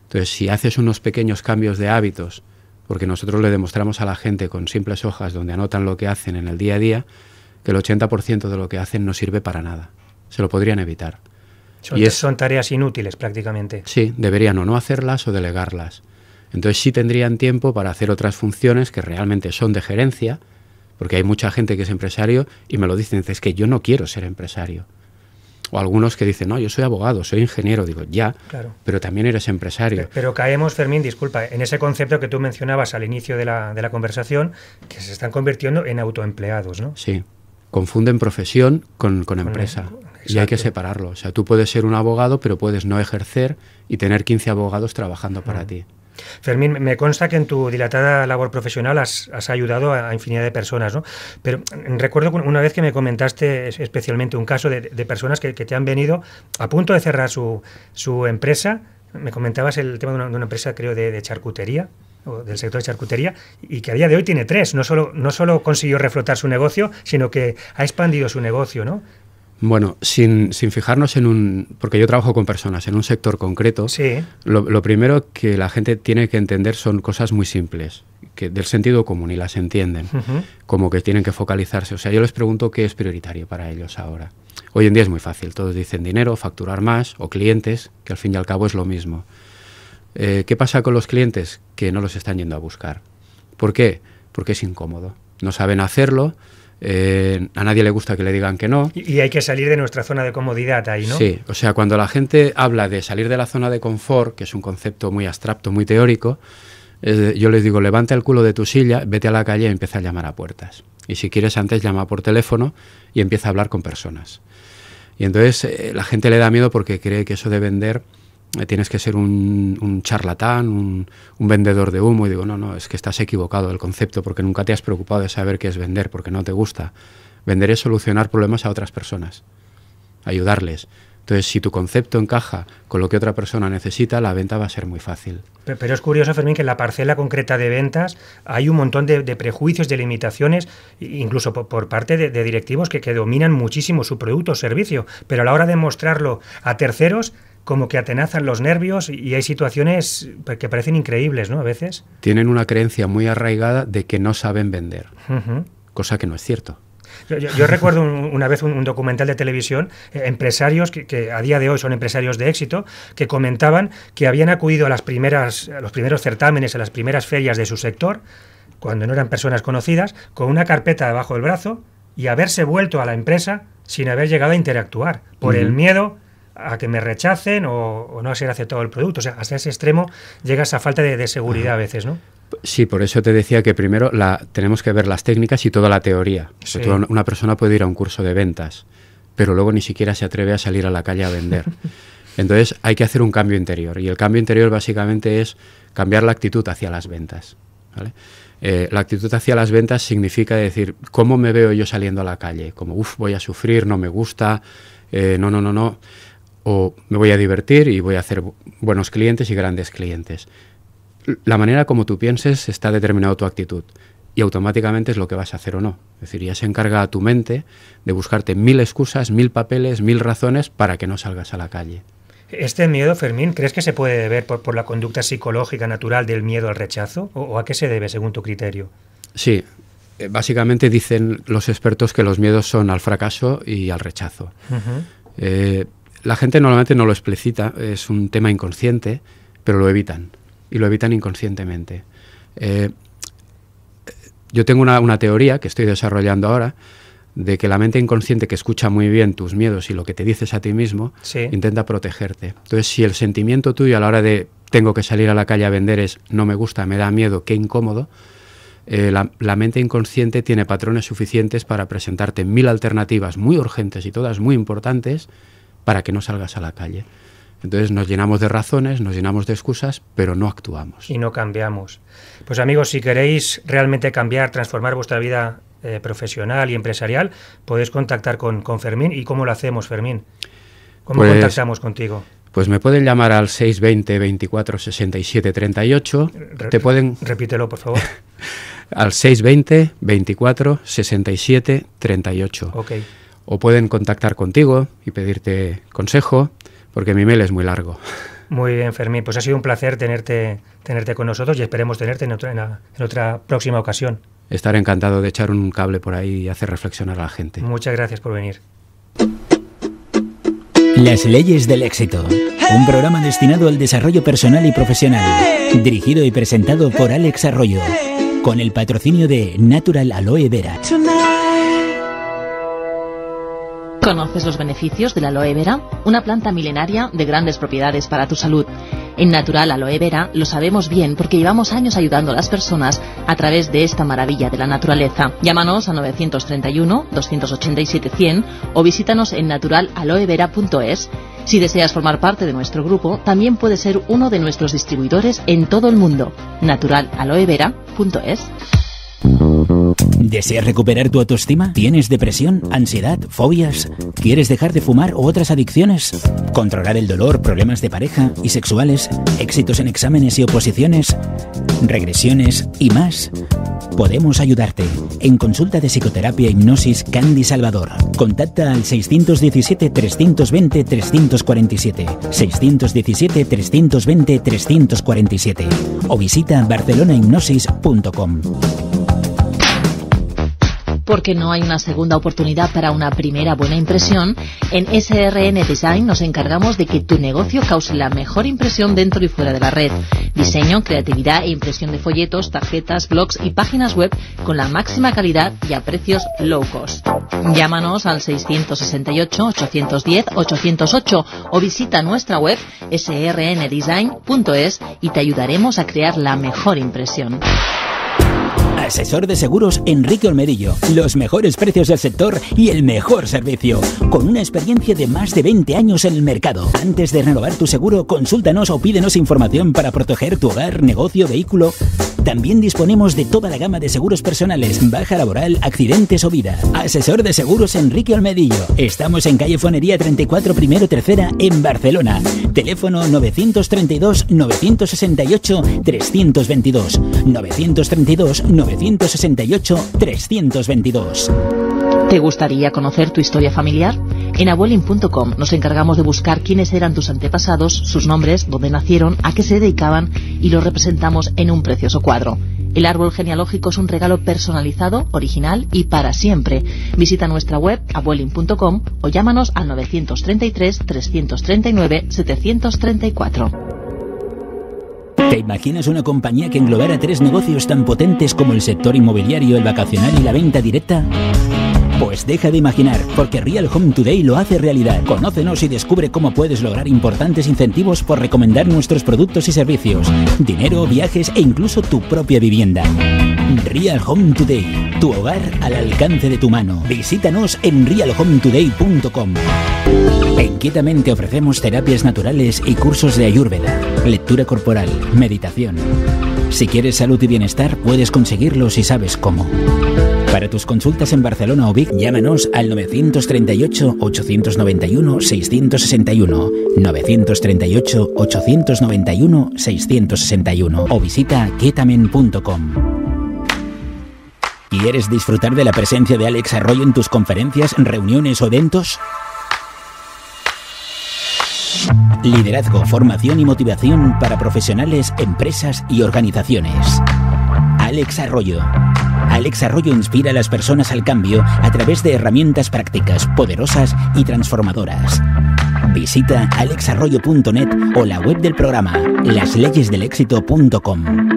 Entonces, si haces unos pequeños cambios de hábitos, porque nosotros le demostramos a la gente con simples hojas donde anotan lo que hacen en el día a día, que el 80% de lo que hacen no sirve para nada. Se lo podrían evitar. y son tareas inútiles prácticamente. Sí, deberían o no hacerlas o delegarlas. Entonces sí tendrían tiempo para hacer otras funciones que realmente son de gerencia, porque hay mucha gente que es empresario y me lo dicen, es que yo no quiero ser empresario. O algunos que dicen, no, yo soy abogado, soy ingeniero, digo, ya, claro. pero también eres empresario. Pero, caemos, Fermín, disculpa, en ese concepto que tú mencionabas al inicio de la, de la conversación, que se están convirtiendo en autoempleados, ¿no? Sí, confunden profesión con, empresa. y hay que separarlo. O sea, tú puedes ser un abogado, pero puedes no ejercer y tener 15 abogados trabajando para ti. Fermín, me consta que en tu dilatada labor profesional has, ayudado a infinidad de personas, ¿no? Pero mm, recuerdo una vez que me comentaste especialmente un caso de, personas que, te han venido a punto de cerrar su, empresa. Me comentabas el tema de una, empresa, creo, de, charcutería o del sector de charcutería y que a día de hoy tiene tres. No solo, no solo consiguió reflotar su negocio, sino que ha expandido su negocio, ¿no? Bueno, sin, sin, fijarnos en un... porque yo trabajo con personas, en un sector concreto, sí. lo, primero que la gente tiene que entender son cosas muy simples, que del sentido común y las entienden, como que tienen que focalizarse. O sea, yo les pregunto qué es prioritario para ellos ahora. Hoy en día es muy fácil, todos dicen dinero, facturar más o clientes, que al fin y al cabo es lo mismo. Eh, ¿Qué pasa con los clientes? Que no los están yendo a buscar. ¿Por qué? Porque es incómodo. No saben hacerlo eh, a nadie le gusta que le digan que no. Y, hay que salir de nuestra zona de comodidad ahí, ¿no? Sí, o sea, cuando la gente habla de salir de la zona de confort, que es un concepto muy abstracto, muy teórico, eh, yo les digo, levanta el culo de tu silla, vete a la calle y empieza a llamar a puertas. Y si quieres, antes llama por teléfono y empieza a hablar con personas. Y entonces eh, la gente le da miedo porque cree que eso de vender tienes que ser un, charlatán, un, vendedor de humo. Y digo, no, no, es que estás equivocado del concepto porque nunca te has preocupado de saber qué es vender porque no te gusta. Vender es solucionar problemas a otras personas, ayudarles. Entonces, si tu concepto encaja con lo que otra persona necesita, la venta va a ser muy fácil. Pero, es curioso, Fermín, que en la parcela concreta de ventas hay un montón de, prejuicios, de limitaciones, incluso por, parte de, directivos que, dominan muchísimo su producto o servicio, pero a la hora de mostrarlo a terceros como que atenazan los nervios y hay situaciones pues, que parecen increíbles, ¿no? A veces. Tienen una creencia muy arraigada de que no saben vender, cosa que no es cierto. Yo, recuerdo una vez un, documental de televisión, eh, empresarios que, a día de hoy son empresarios de éxito, que comentaban que habían acudido a, las primeras, los primeros certámenes, a las primeras ferias de su sector, cuando no eran personas conocidas, con una carpeta debajo del brazo y haberse vuelto a la empresa sin haber llegado a interactuar, por el miedo a que me rechacen o, no a ser aceptado el producto. O sea, hasta ese extremo llega esa falta de, seguridad a veces, ¿no? Sí, por eso te decía que primero la, tenemos que ver las técnicas y toda la teoría. una persona puede ir a un curso de ventas, pero luego ni siquiera se atreve a salir a la calle a vender. Entonces hay que hacer un cambio interior y el cambio interior básicamente es cambiar la actitud hacia las ventas. Eh, la actitud hacia las ventas significa decir, ¿cómo me veo yo saliendo a la calle? Como, voy a sufrir, no me gusta, eh, no, no, no, no o me voy a divertir y voy a hacer buenos clientes y grandes clientes. La manera como tú pienses está determinado tu actitud y automáticamente es lo que vas a hacer o no. Es decir, ya se encarga a tu mente de buscarte mil excusas, mil papeles, mil razones para que no salgas a la calle. ¿Este miedo, Fermín, crees que se puede deber por, la conducta psicológica natural del miedo al rechazo? ¿O, a qué se debe según tu criterio? Sí, eh, básicamente dicen los expertos que los miedos son al fracaso y al rechazo la gente normalmente no lo explicita, es un tema inconsciente, pero lo evitan, y lo evitan inconscientemente. Eh, yo tengo una, teoría que estoy desarrollando ahora, de que la mente inconsciente que escucha muy bien tus miedos y lo que te dices a ti mismo, intenta protegerte. Entonces, si el sentimiento tuyo a la hora de tengo que salir a la calle a vender es no me gusta, me da miedo, qué incómodo, eh, la, mente inconsciente tiene patrones suficientes para presentarte mil alternativas muy urgentes y todas muy importantes para que no salgas a la calle. Entonces nos llenamos de razones, nos llenamos de excusas, pero no actuamos. Y no cambiamos. Pues amigos, si queréis realmente cambiar, transformar vuestra vida eh, profesional y empresarial, podéis contactar con, Fermín. ¿Y cómo lo hacemos, Fermín? ¿Cómo pues contactamos contigo? Pues me pueden llamar al 620 24 67 38. Te pueden... Repítelo, por favor. al 620 24 67 38. Ok o pueden contactar contigo y pedirte consejo, porque mi mail es muy largo. Muy bien, Fermín. Pues ha sido un placer tenerte, tenerte con nosotros y esperemos tenerte en otra, en otra próxima ocasión. Estaré encantado de echar un cable por ahí y hacer reflexionar a la gente. Muchas gracias por venir. Las leyes del éxito. Un programa destinado al desarrollo personal y profesional. Dirigido y presentado por Alex Arroyo. Con el patrocinio de Natural Aloe Vera. ¿Conoces los beneficios de la aloe vera? Una planta milenaria de grandes propiedades para tu salud. En Natural Aloe Vera lo sabemos bien porque llevamos años ayudando a las personas a través de esta maravilla de la naturaleza. Llámanos a 931-287-100 o visítanos en naturalaloevera.es. Si deseas formar parte de nuestro grupo, también puedes ser uno de nuestros distribuidores en todo el mundo. naturalaloevera.es ¿Deseas recuperar tu autoestima? ¿Tienes depresión, ansiedad, fobias? ¿Quieres dejar de fumar u otras adicciones? ¿Controlar el dolor, problemas de pareja y sexuales, éxitos en exámenes y oposiciones, regresiones y más? Podemos ayudarte. En consulta de psicoterapia hipnosis Candy Salvador. Contacta al 617 320 347. 617 320 347 o visita barcelonahipnosis.com porque no hay una segunda oportunidad para una primera buena impresión, en SRN Design nos encargamos de que tu negocio cause la mejor impresión dentro y fuera de la red. Diseño, creatividad e impresión de folletos, tarjetas, blogs y páginas web con la máxima calidad y a precios low cost. Llámanos al 668-810-808 o visita nuestra web srndesign.es y te ayudaremos a crear la mejor impresión. Asesor de seguros Enrique Olmedillo. Los mejores precios del sector y el mejor servicio. Con una experiencia de más de 20 años en el mercado. Antes de renovar tu seguro, consúltanos o pídenos información para proteger tu hogar, negocio, vehículo también disponemos de toda la gama de seguros personales, baja laboral, accidentes o vida. Asesor de seguros Enrique Almedillo. Estamos en calle Fonería 34, primero tercera, en Barcelona. Teléfono 932-968-322. 932-968-322. ¿Te gustaría conocer tu historia familiar? En abuelin.com nos encargamos de buscar quiénes eran tus antepasados, sus nombres, dónde nacieron, a qué se dedicaban y los representamos en un precioso cuadro. El árbol genealógico es un regalo personalizado, original y para siempre. Visita nuestra web abuelin.com o llámanos al 933 339 734. ¿Te imaginas una compañía que englobara tres negocios tan potentes como el sector inmobiliario, el vacacional y la venta directa? Pues deja de imaginar, porque Real Home Today lo hace realidad. Conócenos y descubre cómo puedes lograr importantes incentivos por recomendar nuestros productos y servicios, dinero, viajes e incluso tu propia vivienda. Real Home Today, tu hogar al alcance de tu mano. Visítanos en realhometoday.com. En Quietamente ofrecemos terapias naturales y cursos de ayurveda, lectura corporal, meditación. Si quieres salud y bienestar, puedes conseguirlo si sabes cómo. Para tus consultas en Barcelona o Vic, llámanos al 938-891-661, 938-891-661 o visita ketamen.com. ¿Quieres disfrutar de la presencia de Alex Arroyo en tus conferencias, reuniones o eventos? Liderazgo, formación y motivación para profesionales, empresas y organizaciones. Alex Arroyo Alex Arroyo inspira a las personas al cambio a través de herramientas prácticas, poderosas y transformadoras. Visita alexarroyo.net o la web del programa lasleyesdelexito.com.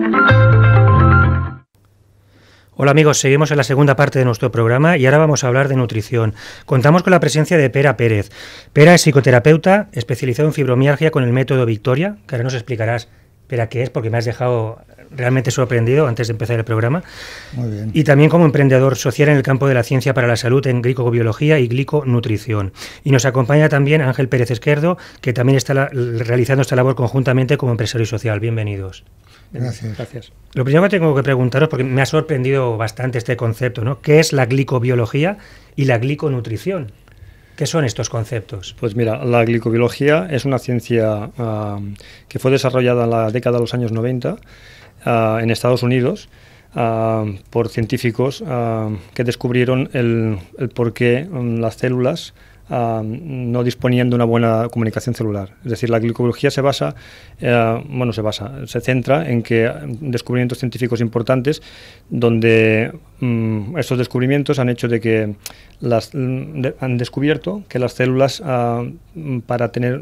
Hola amigos, seguimos en la segunda parte de nuestro programa y ahora vamos a hablar de nutrición. Contamos con la presencia de Pera Pérez. Pera es psicoterapeuta especializado en fibromialgia con el método Victoria, que ahora nos explicarás, Pera, qué es porque me has dejado realmente sorprendido antes de empezar el programa. Muy bien. Y también como emprendedor social en el campo de la ciencia para la salud en glicobiología y gliconutrición. Y nos acompaña también Ángel Pérez Esquerdo, que también está realizando esta labor conjuntamente como empresario social. Bienvenidos. Gracias. Lo primero que tengo que preguntaros, porque me ha sorprendido bastante este concepto, ¿no? ¿Qué es la glicobiología y la gliconutrición? ¿Qué son estos conceptos? Pues mira, la glicobiología es una ciencia ah, que fue desarrollada en la década de los años 90 Ah, en Estados Unidos ah, por científicos ah, que descubrieron el, por qué mm, las células no disponían de una buena comunicación celular. Es decir, la glicología se basa, eh, bueno, se basa, se centra en que mm, descubrimientos científicos importantes donde Mm, estos descubrimientos han hecho de que las, mm, han descubierto que las células ah, mm, para, tener,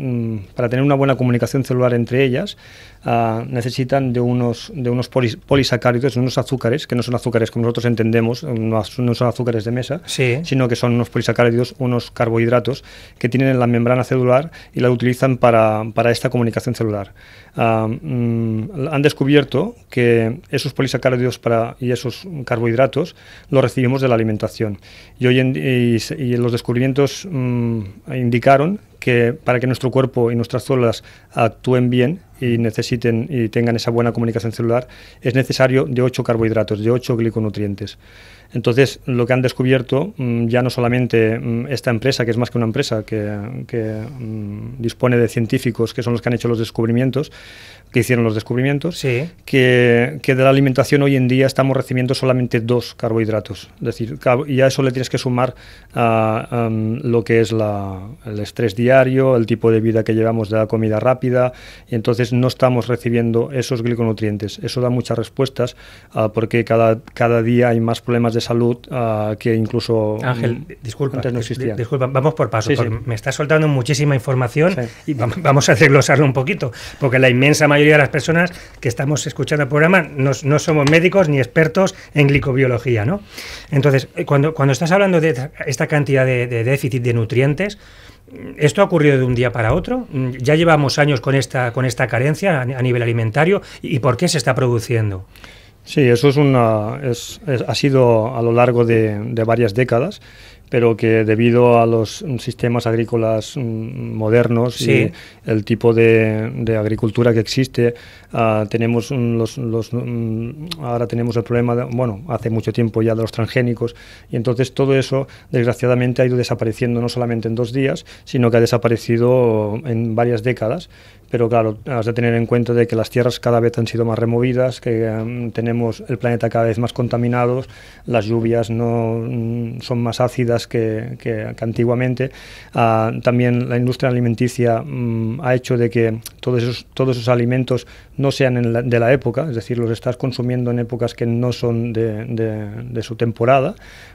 para tener una buena comunicación celular entre ellas ah, necesitan de unos, de unos polisacáridos, unos azúcares, que no son azúcares como nosotros entendemos, no, son azúcares de mesa, sino que son unos polisacáridos, unos carbohidratos que tienen en la membrana celular y la utilizan para, esta comunicación celular. Ah, han descubierto que esos polisacáridos para, y esos carbohidratos lo recibimos de la alimentación. Y, hoy y, los descubrimientos mm, indicaron que para que nuestro cuerpo y nuestras células actúen bien, y necesiten y tengan esa buena comunicación celular, es necesario de 8 carbohidratos, de 8 gliconutrientes. Entonces, lo que han descubierto, mm, ya no solamente mm, esta empresa, que es más que una empresa, que, mm, dispone de científicos que son los que han hecho los descubrimientos, que hicieron los descubrimientos, que, que, de la alimentación hoy en día estamos recibiendo solamente dos carbohidratos. Es decir, y a eso le tienes que sumar a ah, lo que es la, el estrés diario, el tipo de vida que llevamos de la comida rápida, y entonces no estamos recibiendo esos gliconutrientes. Eso da muchas respuestas ah, porque cada, cada día hay más problemas de salud ah, que incluso Ángel, mm, disculpa, antes no existían. vamos por paso. Me está soltando muchísima información y vamos a desglosarlo un poquito, porque la inmensa mayoría de las personas que estamos escuchando el programa no, somos médicos ni expertos en glicobiología. ¿no? Entonces, eh, cuando, cuando estás hablando de esta cantidad de déficit de nutrientes, esto ha ocurrido de un día para otro. Ya llevamos años con esta, con esta carencia a, nivel alimentario. ¿Y por qué se está produciendo? Sí, eso es una, ha sido a lo largo de varias décadas pero que debido a los sistemas agrícolas mm, modernos y el tipo de, agricultura que existe, ah, tenemos los, mm, ahora tenemos el problema, de, bueno, hace mucho tiempo ya de los transgénicos, y entonces todo eso, desgraciadamente, ha ido desapareciendo no solamente en dos días, sino que ha desaparecido en varias décadas, pero claro, has de tener en cuenta de que las tierras cada vez han sido más removidas, que em, tenemos el planeta cada vez más contaminado, las lluvias no mm, son más ácidas que, que, antiguamente. Ah, también la industria alimenticia mm, ha hecho de que todos esos, todos esos alimentos no sean de la época, es decir, los estás consumiendo en épocas que no son de, su temporada,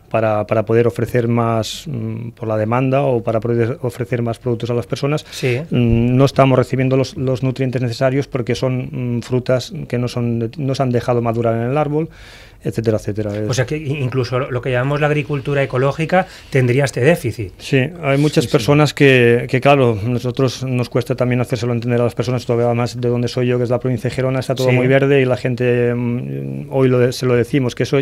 para, poder ofrecer más mm, por la demanda o para poder ofrecer más productos a las personas, sí. Mm, no estamos recibiendo los, nutrientes necesarios porque son mm, frutas que no, son, no se han dejado madurar en el árbol etcétera, etcétera. O sea que incluso lo que llamamos la agricultura ecológica tendría este déficit. Sí, hay muchas personas Que, claro, nosotros nos cuesta también hacérselo entender a las personas, todavía más de donde soy yo, que es la provincia de Gerona, está todo muy verde y la gente mm, hoy lo, se lo decimos, que eso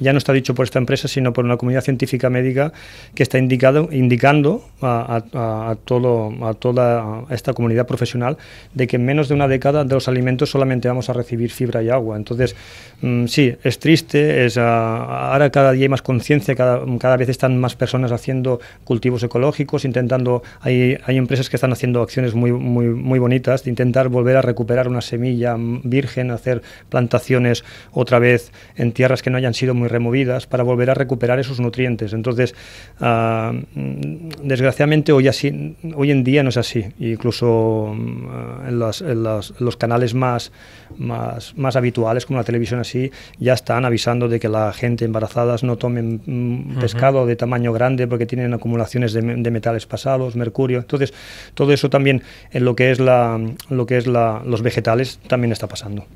ya no está dicho por esta empresa, sino por una comunidad científica médica que está indicado, indicando a, todo, a toda esta comunidad profesional de que en menos de una década de los alimentos solamente vamos a recibir fibra y agua. Entonces, mm, sí, es triste es, ah, ahora cada día hay más conciencia, cada, cada, vez están más personas haciendo cultivos ecológicos, intentando, hay, hay empresas que están haciendo acciones muy, muy, muy bonitas, de intentar volver a recuperar una semilla virgen, hacer plantaciones otra vez en tierras que no hayan sido muy removidas para volver a recuperar esos nutrientes. Entonces, ah, mm, desgraciadamente hoy, así, hoy en día no es así, incluso mm, en, los canales más, más, más habituales como la televisión así, ya están avisando de que la gente embarazadas no tomen mm, pescado de tamaño grande porque tienen acumulaciones de, metales pasados, mercurio. Entonces, todo eso también en lo que es mm, lo que es los vegetales también está pasando.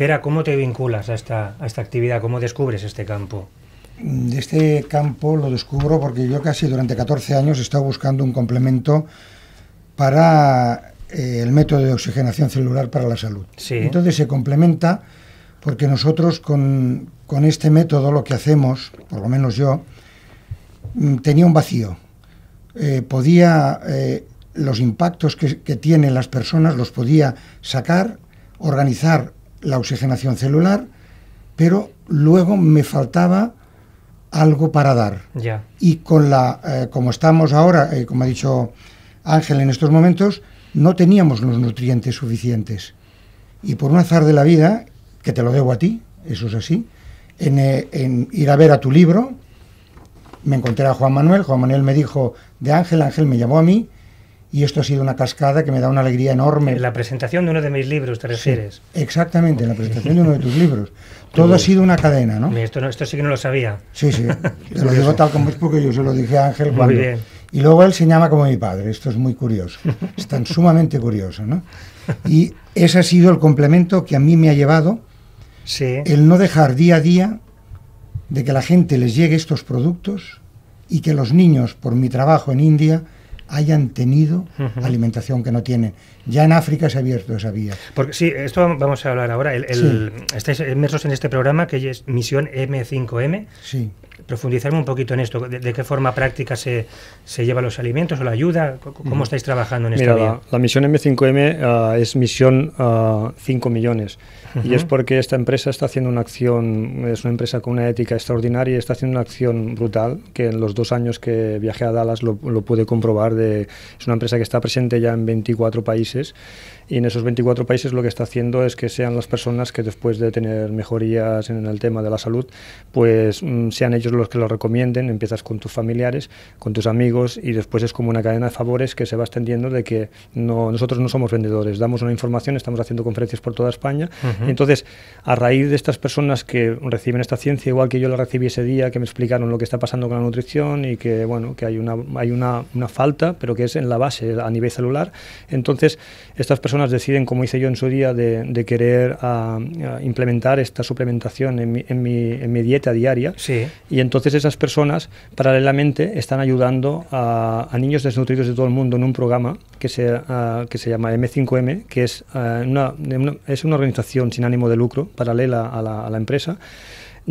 Pero ¿cómo te vinculas a esta, esta actividad? ¿Cómo descubres este campo? Mm, este campo lo descubro porque yo casi durante 14 años he estado buscando un complemento para eh, el método de oxigenación celular para la salud. Entonces se complementa porque nosotros con, este método lo que hacemos, por lo menos yo, mm, tenía un vacío. Eh, podía eh, los impactos que, tienen las personas los podía sacar, organizar la oxigenación celular, pero luego me faltaba algo para dar. Y con la, eh, como estamos ahora, como ha dicho Ángel en estos momentos, no teníamos los nutrientes suficientes. Y por un azar de la vida, que te lo debo a ti, eso es así, eh, en, ir a ver a tu libro, me encontré a Juan Manuel, Juan Manuel me dijo de Ángel, Ángel me llamó a mí, y esto ha sido una cascada que me da una alegría enorme. En la presentación de uno de mis libros, ¿te refieres? exactamente, en la presentación de uno de tus libros. Todo ha sido una cadena, ¿no? Esto, esto sí que no lo sabía. Sí, sí, te lo digo tal como es porque yo se lo dije a Ángel Muy bien. Y luego él se llama como mi padre, esto es muy curioso, es tan sumamente curioso, ¿no? Y ese ha sido el complemento que a mí me ha llevado el no dejar día a día de que la gente les llegue estos productos y que los niños, por mi trabajo en India, hayan tenido alimentación que no tienen. Ya en África se ha abierto esa vía. Porque sí, esto vamos a hablar ahora. El, el, Estáis inmersos en este programa que es Misión M5M. Sí profundizarme un poquito en esto, de, qué forma práctica se, se lleva los alimentos o la ayuda, cómo estáis trabajando en esta la, la, misión M5M ah, es misión 5 ah, millones y es porque esta empresa está haciendo una acción, es una empresa con una ética extraordinaria y está haciendo una acción brutal que en los dos años que viajé a Dallas lo, lo pude comprobar, de, es una empresa que está presente ya en 24 países y en esos 24 países lo que está haciendo es que sean las personas que después de tener mejorías en el tema de la salud, pues mm, sean ellos los que lo recomienden. Empiezas con tus familiares, con tus amigos y después es como una cadena de favores que se va extendiendo de que no, nosotros no somos vendedores, damos una información, estamos haciendo conferencias por toda España. entonces, a raíz de estas personas que reciben esta ciencia, igual que yo la recibí ese día, que me explicaron lo que está pasando con la nutrición y que, bueno, que hay una, hay una, una falta, pero que es en la base, a nivel celular, entonces estas personas deciden, como hice yo en su día, de, querer ah, ah, implementar esta suplementación en mi, dieta diaria. Sí. Y entonces esas personas, paralelamente, están ayudando a, niños desnutridos de todo el mundo en un programa que se, ah, que se llama M5M, que es, una, es una organización sin ánimo de lucro paralela a la empresa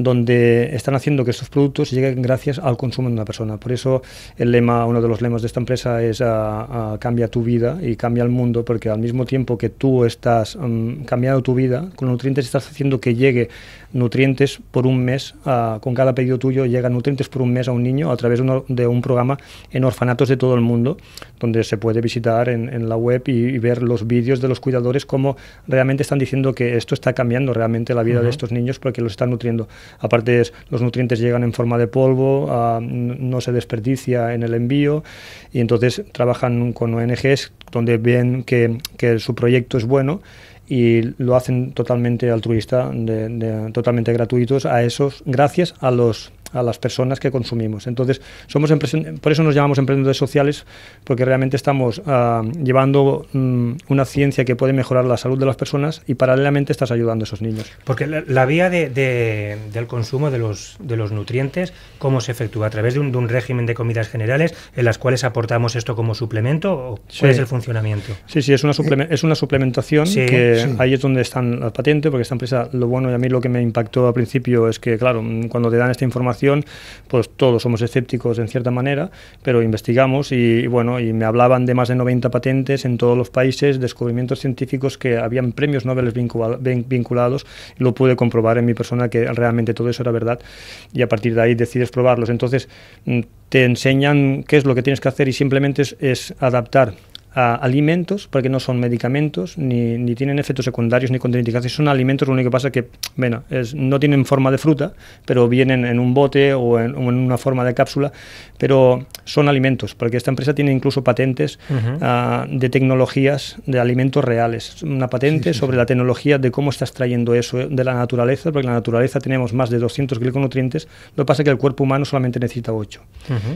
donde están haciendo que estos productos lleguen gracias al consumo de una persona. Por eso el lema, uno de los lemas de esta empresa es ah, ah, cambia tu vida y cambia el mundo, porque al mismo tiempo que tú estás mm, cambiando tu vida, con nutrientes estás haciendo que llegue nutrientes por un mes, ah, con cada pedido tuyo llega nutrientes por un mes a un niño a través de un programa en orfanatos de todo el mundo, donde se puede visitar en, la web y, ver los vídeos de los cuidadores, cómo realmente están diciendo que esto está cambiando realmente la vida de estos niños porque los están nutriendo. Aparte, los nutrientes llegan en forma de polvo, ah, no se desperdicia en el envío y entonces trabajan con ONGs donde ven que, su proyecto es bueno y lo hacen totalmente altruista, totalmente gratuitos a esos, gracias a los a las personas que consumimos. Entonces, somos por eso nos llamamos emprendedores sociales, porque realmente estamos ah, llevando mm, una ciencia que puede mejorar la salud de las personas y paralelamente estás ayudando a esos niños. Porque la, vía del consumo de los, de los nutrientes, ¿cómo se efectúa? ¿A través de un, de un régimen de comidas generales en las cuales aportamos esto como suplemento? ¿O ¿Cuál es el funcionamiento? Sí, sí, es una, eh, es una suplementación que ahí es donde están las patentes porque esta empresa, lo bueno y a mí lo que me impactó al principio es que, claro, mm, cuando te dan esta información, pues todos somos escépticos en cierta manera, pero investigamos y, bueno, y me hablaban de más de 90 patentes en todos los países, descubrimientos científicos que habían premios Nobel vinculados, y lo pude comprobar en mi persona que realmente todo eso era verdad y a partir de ahí decides probarlos. Entonces mm, te enseñan qué es lo que tienes que hacer y simplemente es adaptar alimentos, porque no son medicamentos, ni, ni tienen efectos secundarios, ni contraindicaciones. Son alimentos, lo único que pasa es que bueno, es, no tienen forma de fruta, pero vienen en un bote o en, una forma de cápsula, pero son alimentos, porque esta empresa tiene incluso patentes ah, de tecnologías de alimentos reales. Una patente sobre la tecnología de cómo está extrayendo eso eh, de la naturaleza, porque en la naturaleza tenemos más de 200 gliconutrientes, lo que pasa es que el cuerpo humano solamente necesita 8.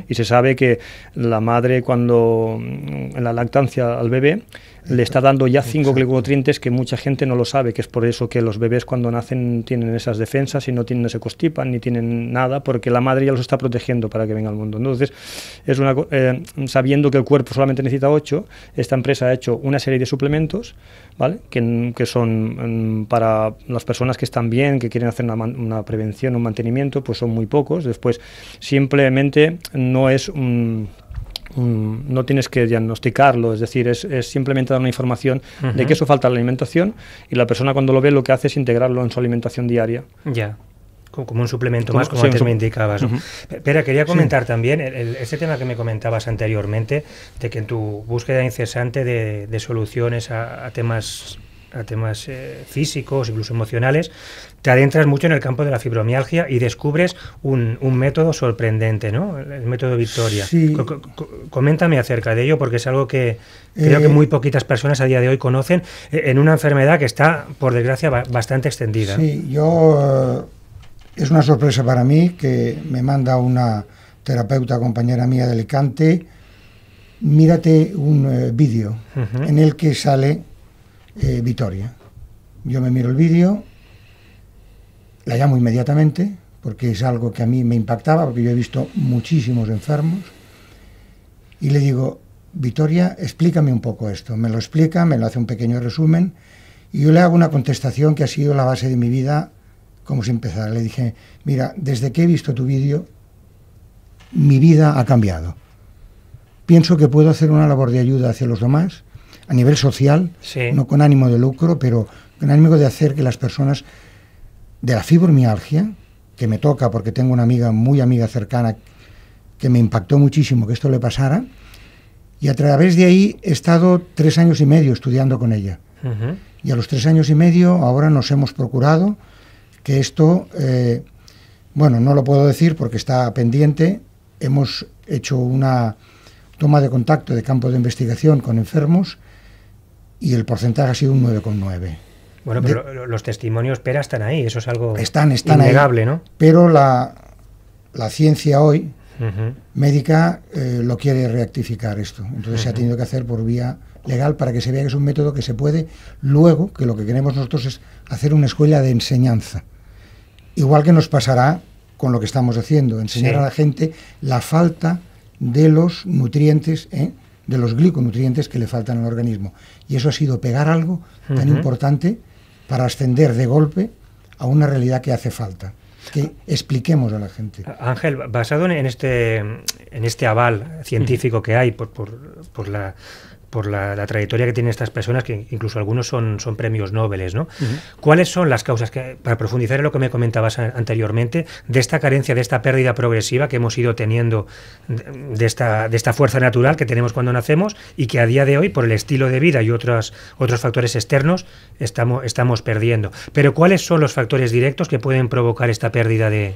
Y se sabe que la madre cuando en mm, la lactancia al bebé, le está dando ya cinco glicotrientes que mucha gente no lo sabe, que es por eso que los bebés cuando nacen tienen esas defensas y no tienen, ese costipan ni tienen nada, porque la madre ya los está protegiendo para que venga al mundo. Entonces, es una, eh, sabiendo que el cuerpo solamente necesita ocho, esta empresa ha hecho una serie de suplementos, ¿vale? Que, que son mm, para las personas que están bien, que quieren hacer una, una prevención, un mantenimiento, pues son muy pocos. Después, simplemente no es un no tienes que diagnosticarlo, es decir, es, simplemente dar una información de que eso falta la alimentación y la persona cuando lo ve lo que hace es integrarlo en su alimentación diaria. Ya. Como un suplemento más, como antes me indicabas. Pero quería comentar también ese tema que me comentabas anteriormente, de que en tu búsqueda incesante de, soluciones a, temas a temas eh, físicos, incluso emocionales, te adentras mucho en el campo de la fibromialgia y descubres un, método sorprendente, ¿no? El método Victoria. coméntame acerca de ello porque es algo que creo que eh, muy poquitas personas a día de hoy conocen eh, en una enfermedad que está, por desgracia, bastante extendida. Sí, yo... Eh, es una sorpresa para mí que me manda una terapeuta compañera mía de Alicante, mírate un vídeo en el que sale eh, Vitoria. Yo me miro el vídeo la llamo inmediatamente porque es algo que a mí me impactaba, porque yo he visto muchísimos enfermos, y le digo, Vitoria, explícame un poco esto. Me lo explica, me lo hace un pequeño resumen, y yo le hago una contestación que ha sido la base de mi vida, como si empezara. Le dije, mira, desde que he visto tu vídeo, mi vida ha cambiado. Pienso que puedo hacer una labor de ayuda hacia los demás, a nivel social, no con ánimo de lucro, pero con ánimo de hacer que las personas de la fibromialgia, que me toca porque tengo una amiga muy amiga cercana que me impactó muchísimo que esto le pasara, y a través de ahí he estado tres años y medio estudiando con ella. Y a los tres años y medio ahora nos hemos procurado que esto, eh, bueno, no lo puedo decir porque está pendiente, hemos hecho una toma de contacto de campo de investigación con enfermos y el porcentaje ha sido un 9,9. Bueno, pero los testimonios pera están ahí, eso es algo están, ¿no? Pero la, ciencia hoy médica eh, lo quiere reactificar esto. Entonces se ha tenido que hacer por vía legal para que se vea que es un método que se puede. Luego, que lo que queremos nosotros es hacer una escuela de enseñanza. Igual que nos pasará con lo que estamos haciendo, enseñar a la gente la falta de los nutrientes, ¿eh? de los gliconutrientes que le faltan al organismo. Y eso ha sido pegar algo tan importante para ascender de golpe a una realidad que hace falta que expliquemos a la gente. Ángel, basado en este, en este aval científico que hay por la, por la, trayectoria que tienen estas personas, que incluso algunos son, premios Nobel, ¿no? ¿Cuáles son las causas, que, para profundizar en lo que me comentabas anteriormente, de esta carencia, de esta pérdida progresiva que hemos ido teniendo, de esta, de esta fuerza natural que tenemos cuando nacemos y que a día de hoy, por el estilo de vida y otros factores externos, estamos, estamos perdiendo? Pero ¿cuáles son los factores directos que pueden provocar esta pérdida de,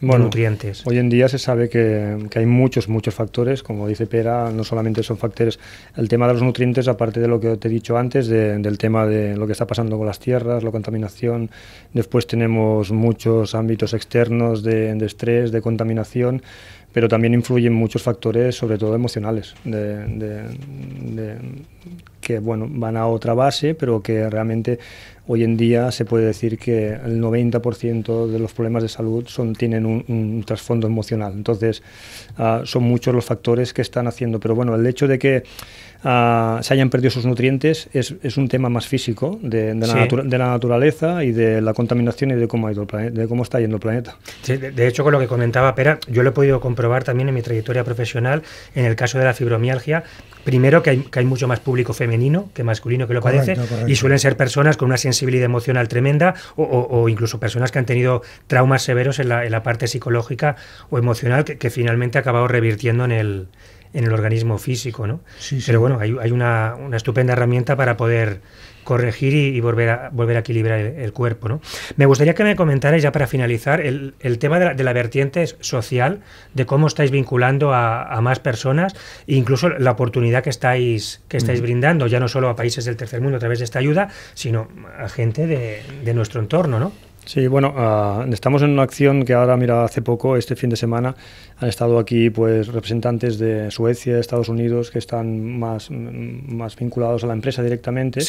nutrientes. Hoy en día se sabe que, hay muchos, muchos factores, como dice Pera, no solamente son factores, el tema de los nutrientes, aparte de lo que te he dicho antes, del tema de lo que está pasando con las tierras, la contaminación, después tenemos muchos ámbitos externos de, estrés, de contaminación, pero también influyen muchos factores, sobre todo emocionales, que bueno, van a otra base, pero que realmente Hoy en día se puede decir que el 90% de los problemas de salud son, tienen un, trasfondo emocional. Entonces, ah, son muchos los factores que están haciendo. Pero bueno, el hecho de que Ah, se hayan perdido sus nutrientes es, es un tema más físico de, la naturaleza y de la contaminación y de cómo, ha de cómo está yendo el planeta. de, hecho, con lo que comentaba Pera, yo lo he podido comprobar también en mi trayectoria profesional, en el caso de la fibromialgia, primero que hay, que hay mucho más público femenino que masculino que lo padece y suelen ser personas con una sensibilidad emocional tremenda o, incluso personas que han tenido traumas severos en la, parte psicológica o emocional que finalmente ha acabado revirtiendo en el, en el organismo físico, ¿no? Sí, Pero bueno, hay, una, estupenda herramienta para poder corregir y, volver, a, volver a equilibrar el, cuerpo, ¿no? Me gustaría que me comentarais ya para finalizar el, tema de la, vertiente social, de cómo estáis vinculando a, más personas e incluso la oportunidad que estáis, que estáis mm. brindando, ya no solo a países del tercer mundo a través de esta ayuda, sino a gente de, de nuestro entorno, ¿no? Sí, bueno, ah, estamos en una acción que ahora, mira, hace poco, este fin de semana, han estado aquí pues representantes de Suecia, Estados Unidos, que están más, mm, más vinculados a la empresa directamente,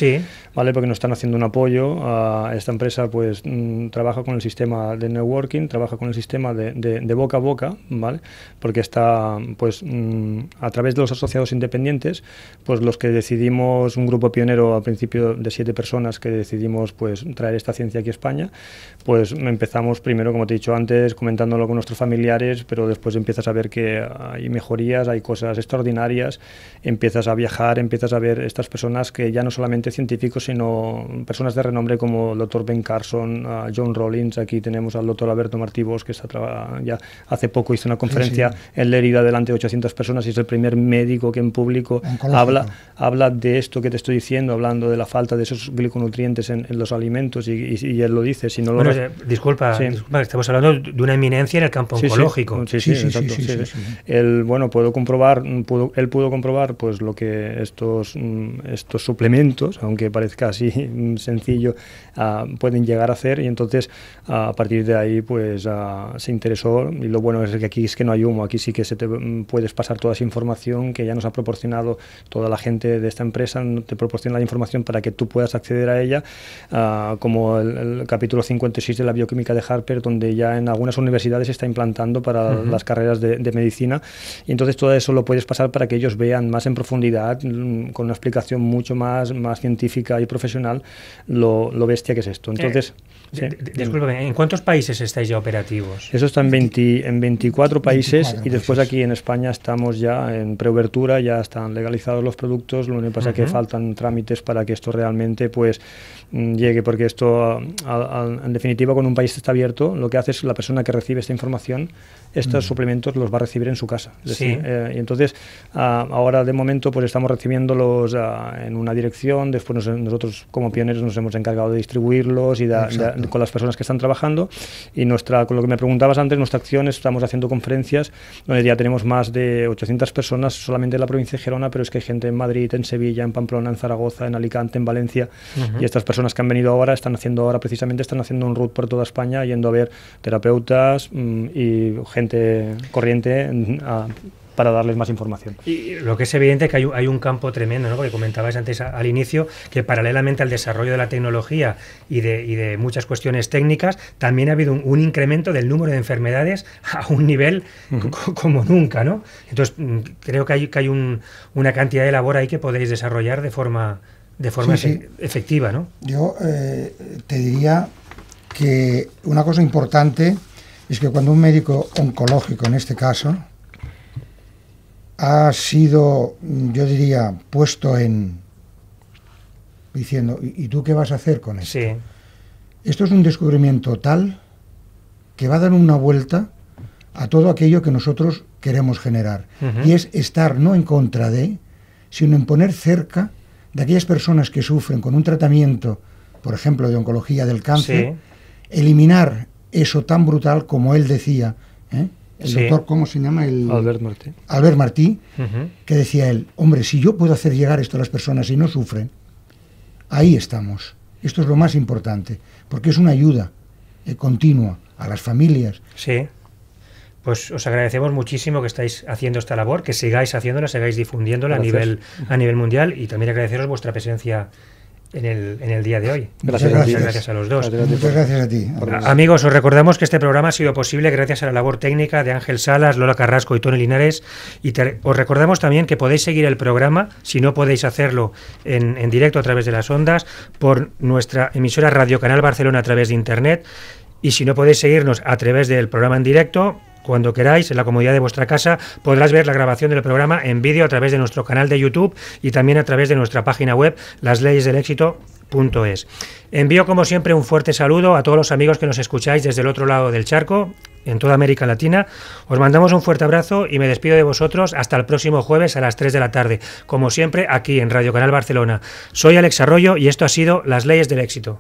¿vale? Porque nos están haciendo un apoyo. a ah, esta empresa pues mm, trabaja con el sistema de networking, trabaja con el sistema de, boca a boca, ¿vale? Porque está, pues, mm, a través de los asociados independientes, pues los que decidimos, un grupo pionero al principio de siete personas que decidimos pues traer esta ciencia aquí a España, pues empezamos primero, como te he dicho antes, comentándolo con nuestros familiares, pero después empiezas a ver que hay mejorías, hay cosas extraordinarias, empiezas a viajar, empiezas a ver estas personas que ya no solamente científicos, sino personas de renombre como el doctor Ben Carson, John Rollins, aquí tenemos al doctor Alberto vos que ya hace poco hizo una conferencia sí, sí. en delante de 800 personas y es el primer médico que en público habla, habla de esto que te estoy diciendo, hablando de la falta de esos gliconutrientes en, los alimentos y, él lo dice, si no bueno, disculpa, estamos hablando de una eminencia en el campo sí, oncológico. Sí, sí, exacto. Él, bueno, pudo comprobar, él pudo comprobar pues lo que estos, mm, estos suplementos, aunque parezca así mm, sencillo, ah, pueden llegar a hacer y entonces ah, a partir de ahí pues ah, se interesó y lo bueno es que aquí es que no hay humo, aquí sí que se te mm, puedes pasar toda esa información que ya nos ha proporcionado toda la gente de esta empresa, te proporciona la información para que tú puedas acceder a ella, como el, el capítulo 50 tesis de la bioquímica de Harper, donde ya en algunas universidades se está implantando para las carreras de, medicina. Y entonces todo eso lo puedes pasar para que ellos vean más en profundidad, mm, con una explicación mucho más, más científica y profesional, lo, lo bestia que es esto. Entonces. Eh, ¿en cuántos países estáis ya operativos? Eso está en, en 24 países y después aquí en España estamos ya en preobertura, ya están legalizados los productos, lo único que pasa es que faltan trámites para que esto realmente pues mm, llegue, porque esto ah, al en definitiva, con un país está abierto, lo que hace es la persona que recibe esta información estos mm. suplementos los va a recibir en su casa. sí. Eh, y entonces, ah, ahora de momento, pues estamos recibiéndolos ah, en una dirección, después nosotros como pioneros nos hemos encargado de distribuirlos y con las personas que están trabajando. Y nuestra, con lo que me preguntabas antes, nuestra acción estamos haciendo conferencias donde ya tenemos más de 800 personas solamente en la provincia de Gerona, pero es que hay gente en Madrid, en Sevilla, en Pamplona, en Zaragoza, en Alicante, en Valencia. Y estas personas que han venido ahora están haciendo ahora precisamente están haciendo un route por toda España yendo a ver terapeutas mm, y gente corriente mm, para darles más información. Y lo que es evidente es que hay, un campo tremendo, ¿no? porque comentabais antes al inicio que paralelamente al desarrollo de la tecnología y de, muchas cuestiones técnicas, también ha habido un, incremento del número de enfermedades a un nivel como nunca. ¿no? Entonces, mm, creo que hay, que hay un, una cantidad de labor ahí que podéis desarrollar de forma, de forma efectiva. Yo eh, te diría que una cosa importante es que cuando un médico oncológico, en este caso, ha sido, yo diría, puesto en diciendo, ¿y tú qué vas a hacer con eso? Esto es un descubrimiento tal que va a dar una vuelta a todo aquello que nosotros queremos generar. Y es estar no en contra de, sino en poner cerca de aquellas personas que sufren con un tratamiento, por ejemplo, de oncología del cáncer, eliminar eso tan brutal como él decía, ¿eh? el doctor, ¿cómo se llama? El, Albert Martí. Albert Martí, que decía él, hombre, si yo puedo hacer llegar esto a las personas y no sufren, ahí estamos. Esto es lo más importante, porque es una ayuda eh, continua a las familias. Sí. Pues os agradecemos muchísimo que estáis haciendo esta labor, que sigáis haciéndola, sigáis difundiéndola a nivel, a nivel mundial y también agradeceros vuestra presencia en el, en el día de hoy. Gracias, gracias. a los dos. gracias a ti. amigos, os recordamos que este programa ha sido posible gracias a la labor técnica de Ángel Salas, Lola Carrasco y Tony Linares. Y os recordamos también que podéis seguir el programa, si no podéis hacerlo en, en directo a través de las ondas, por nuestra emisora Radio Canal Barcelona a través de Internet. Y si no podéis seguirnos a través del programa en directo, cuando queráis, en la comodidad de vuestra casa, podrás ver la grabación del programa en vídeo a través de nuestro canal de YouTube y también a través de nuestra página web, las leyes del Envío como siempre un fuerte saludo a todos los amigos que nos escucháis desde el otro lado del charco, en toda América Latina. Os mandamos un fuerte abrazo y me despido de vosotros hasta el próximo jueves a las 3 de la tarde, como siempre aquí en Radio Canal Barcelona. Soy Alex Arroyo y esto ha sido Las Leyes del Éxito.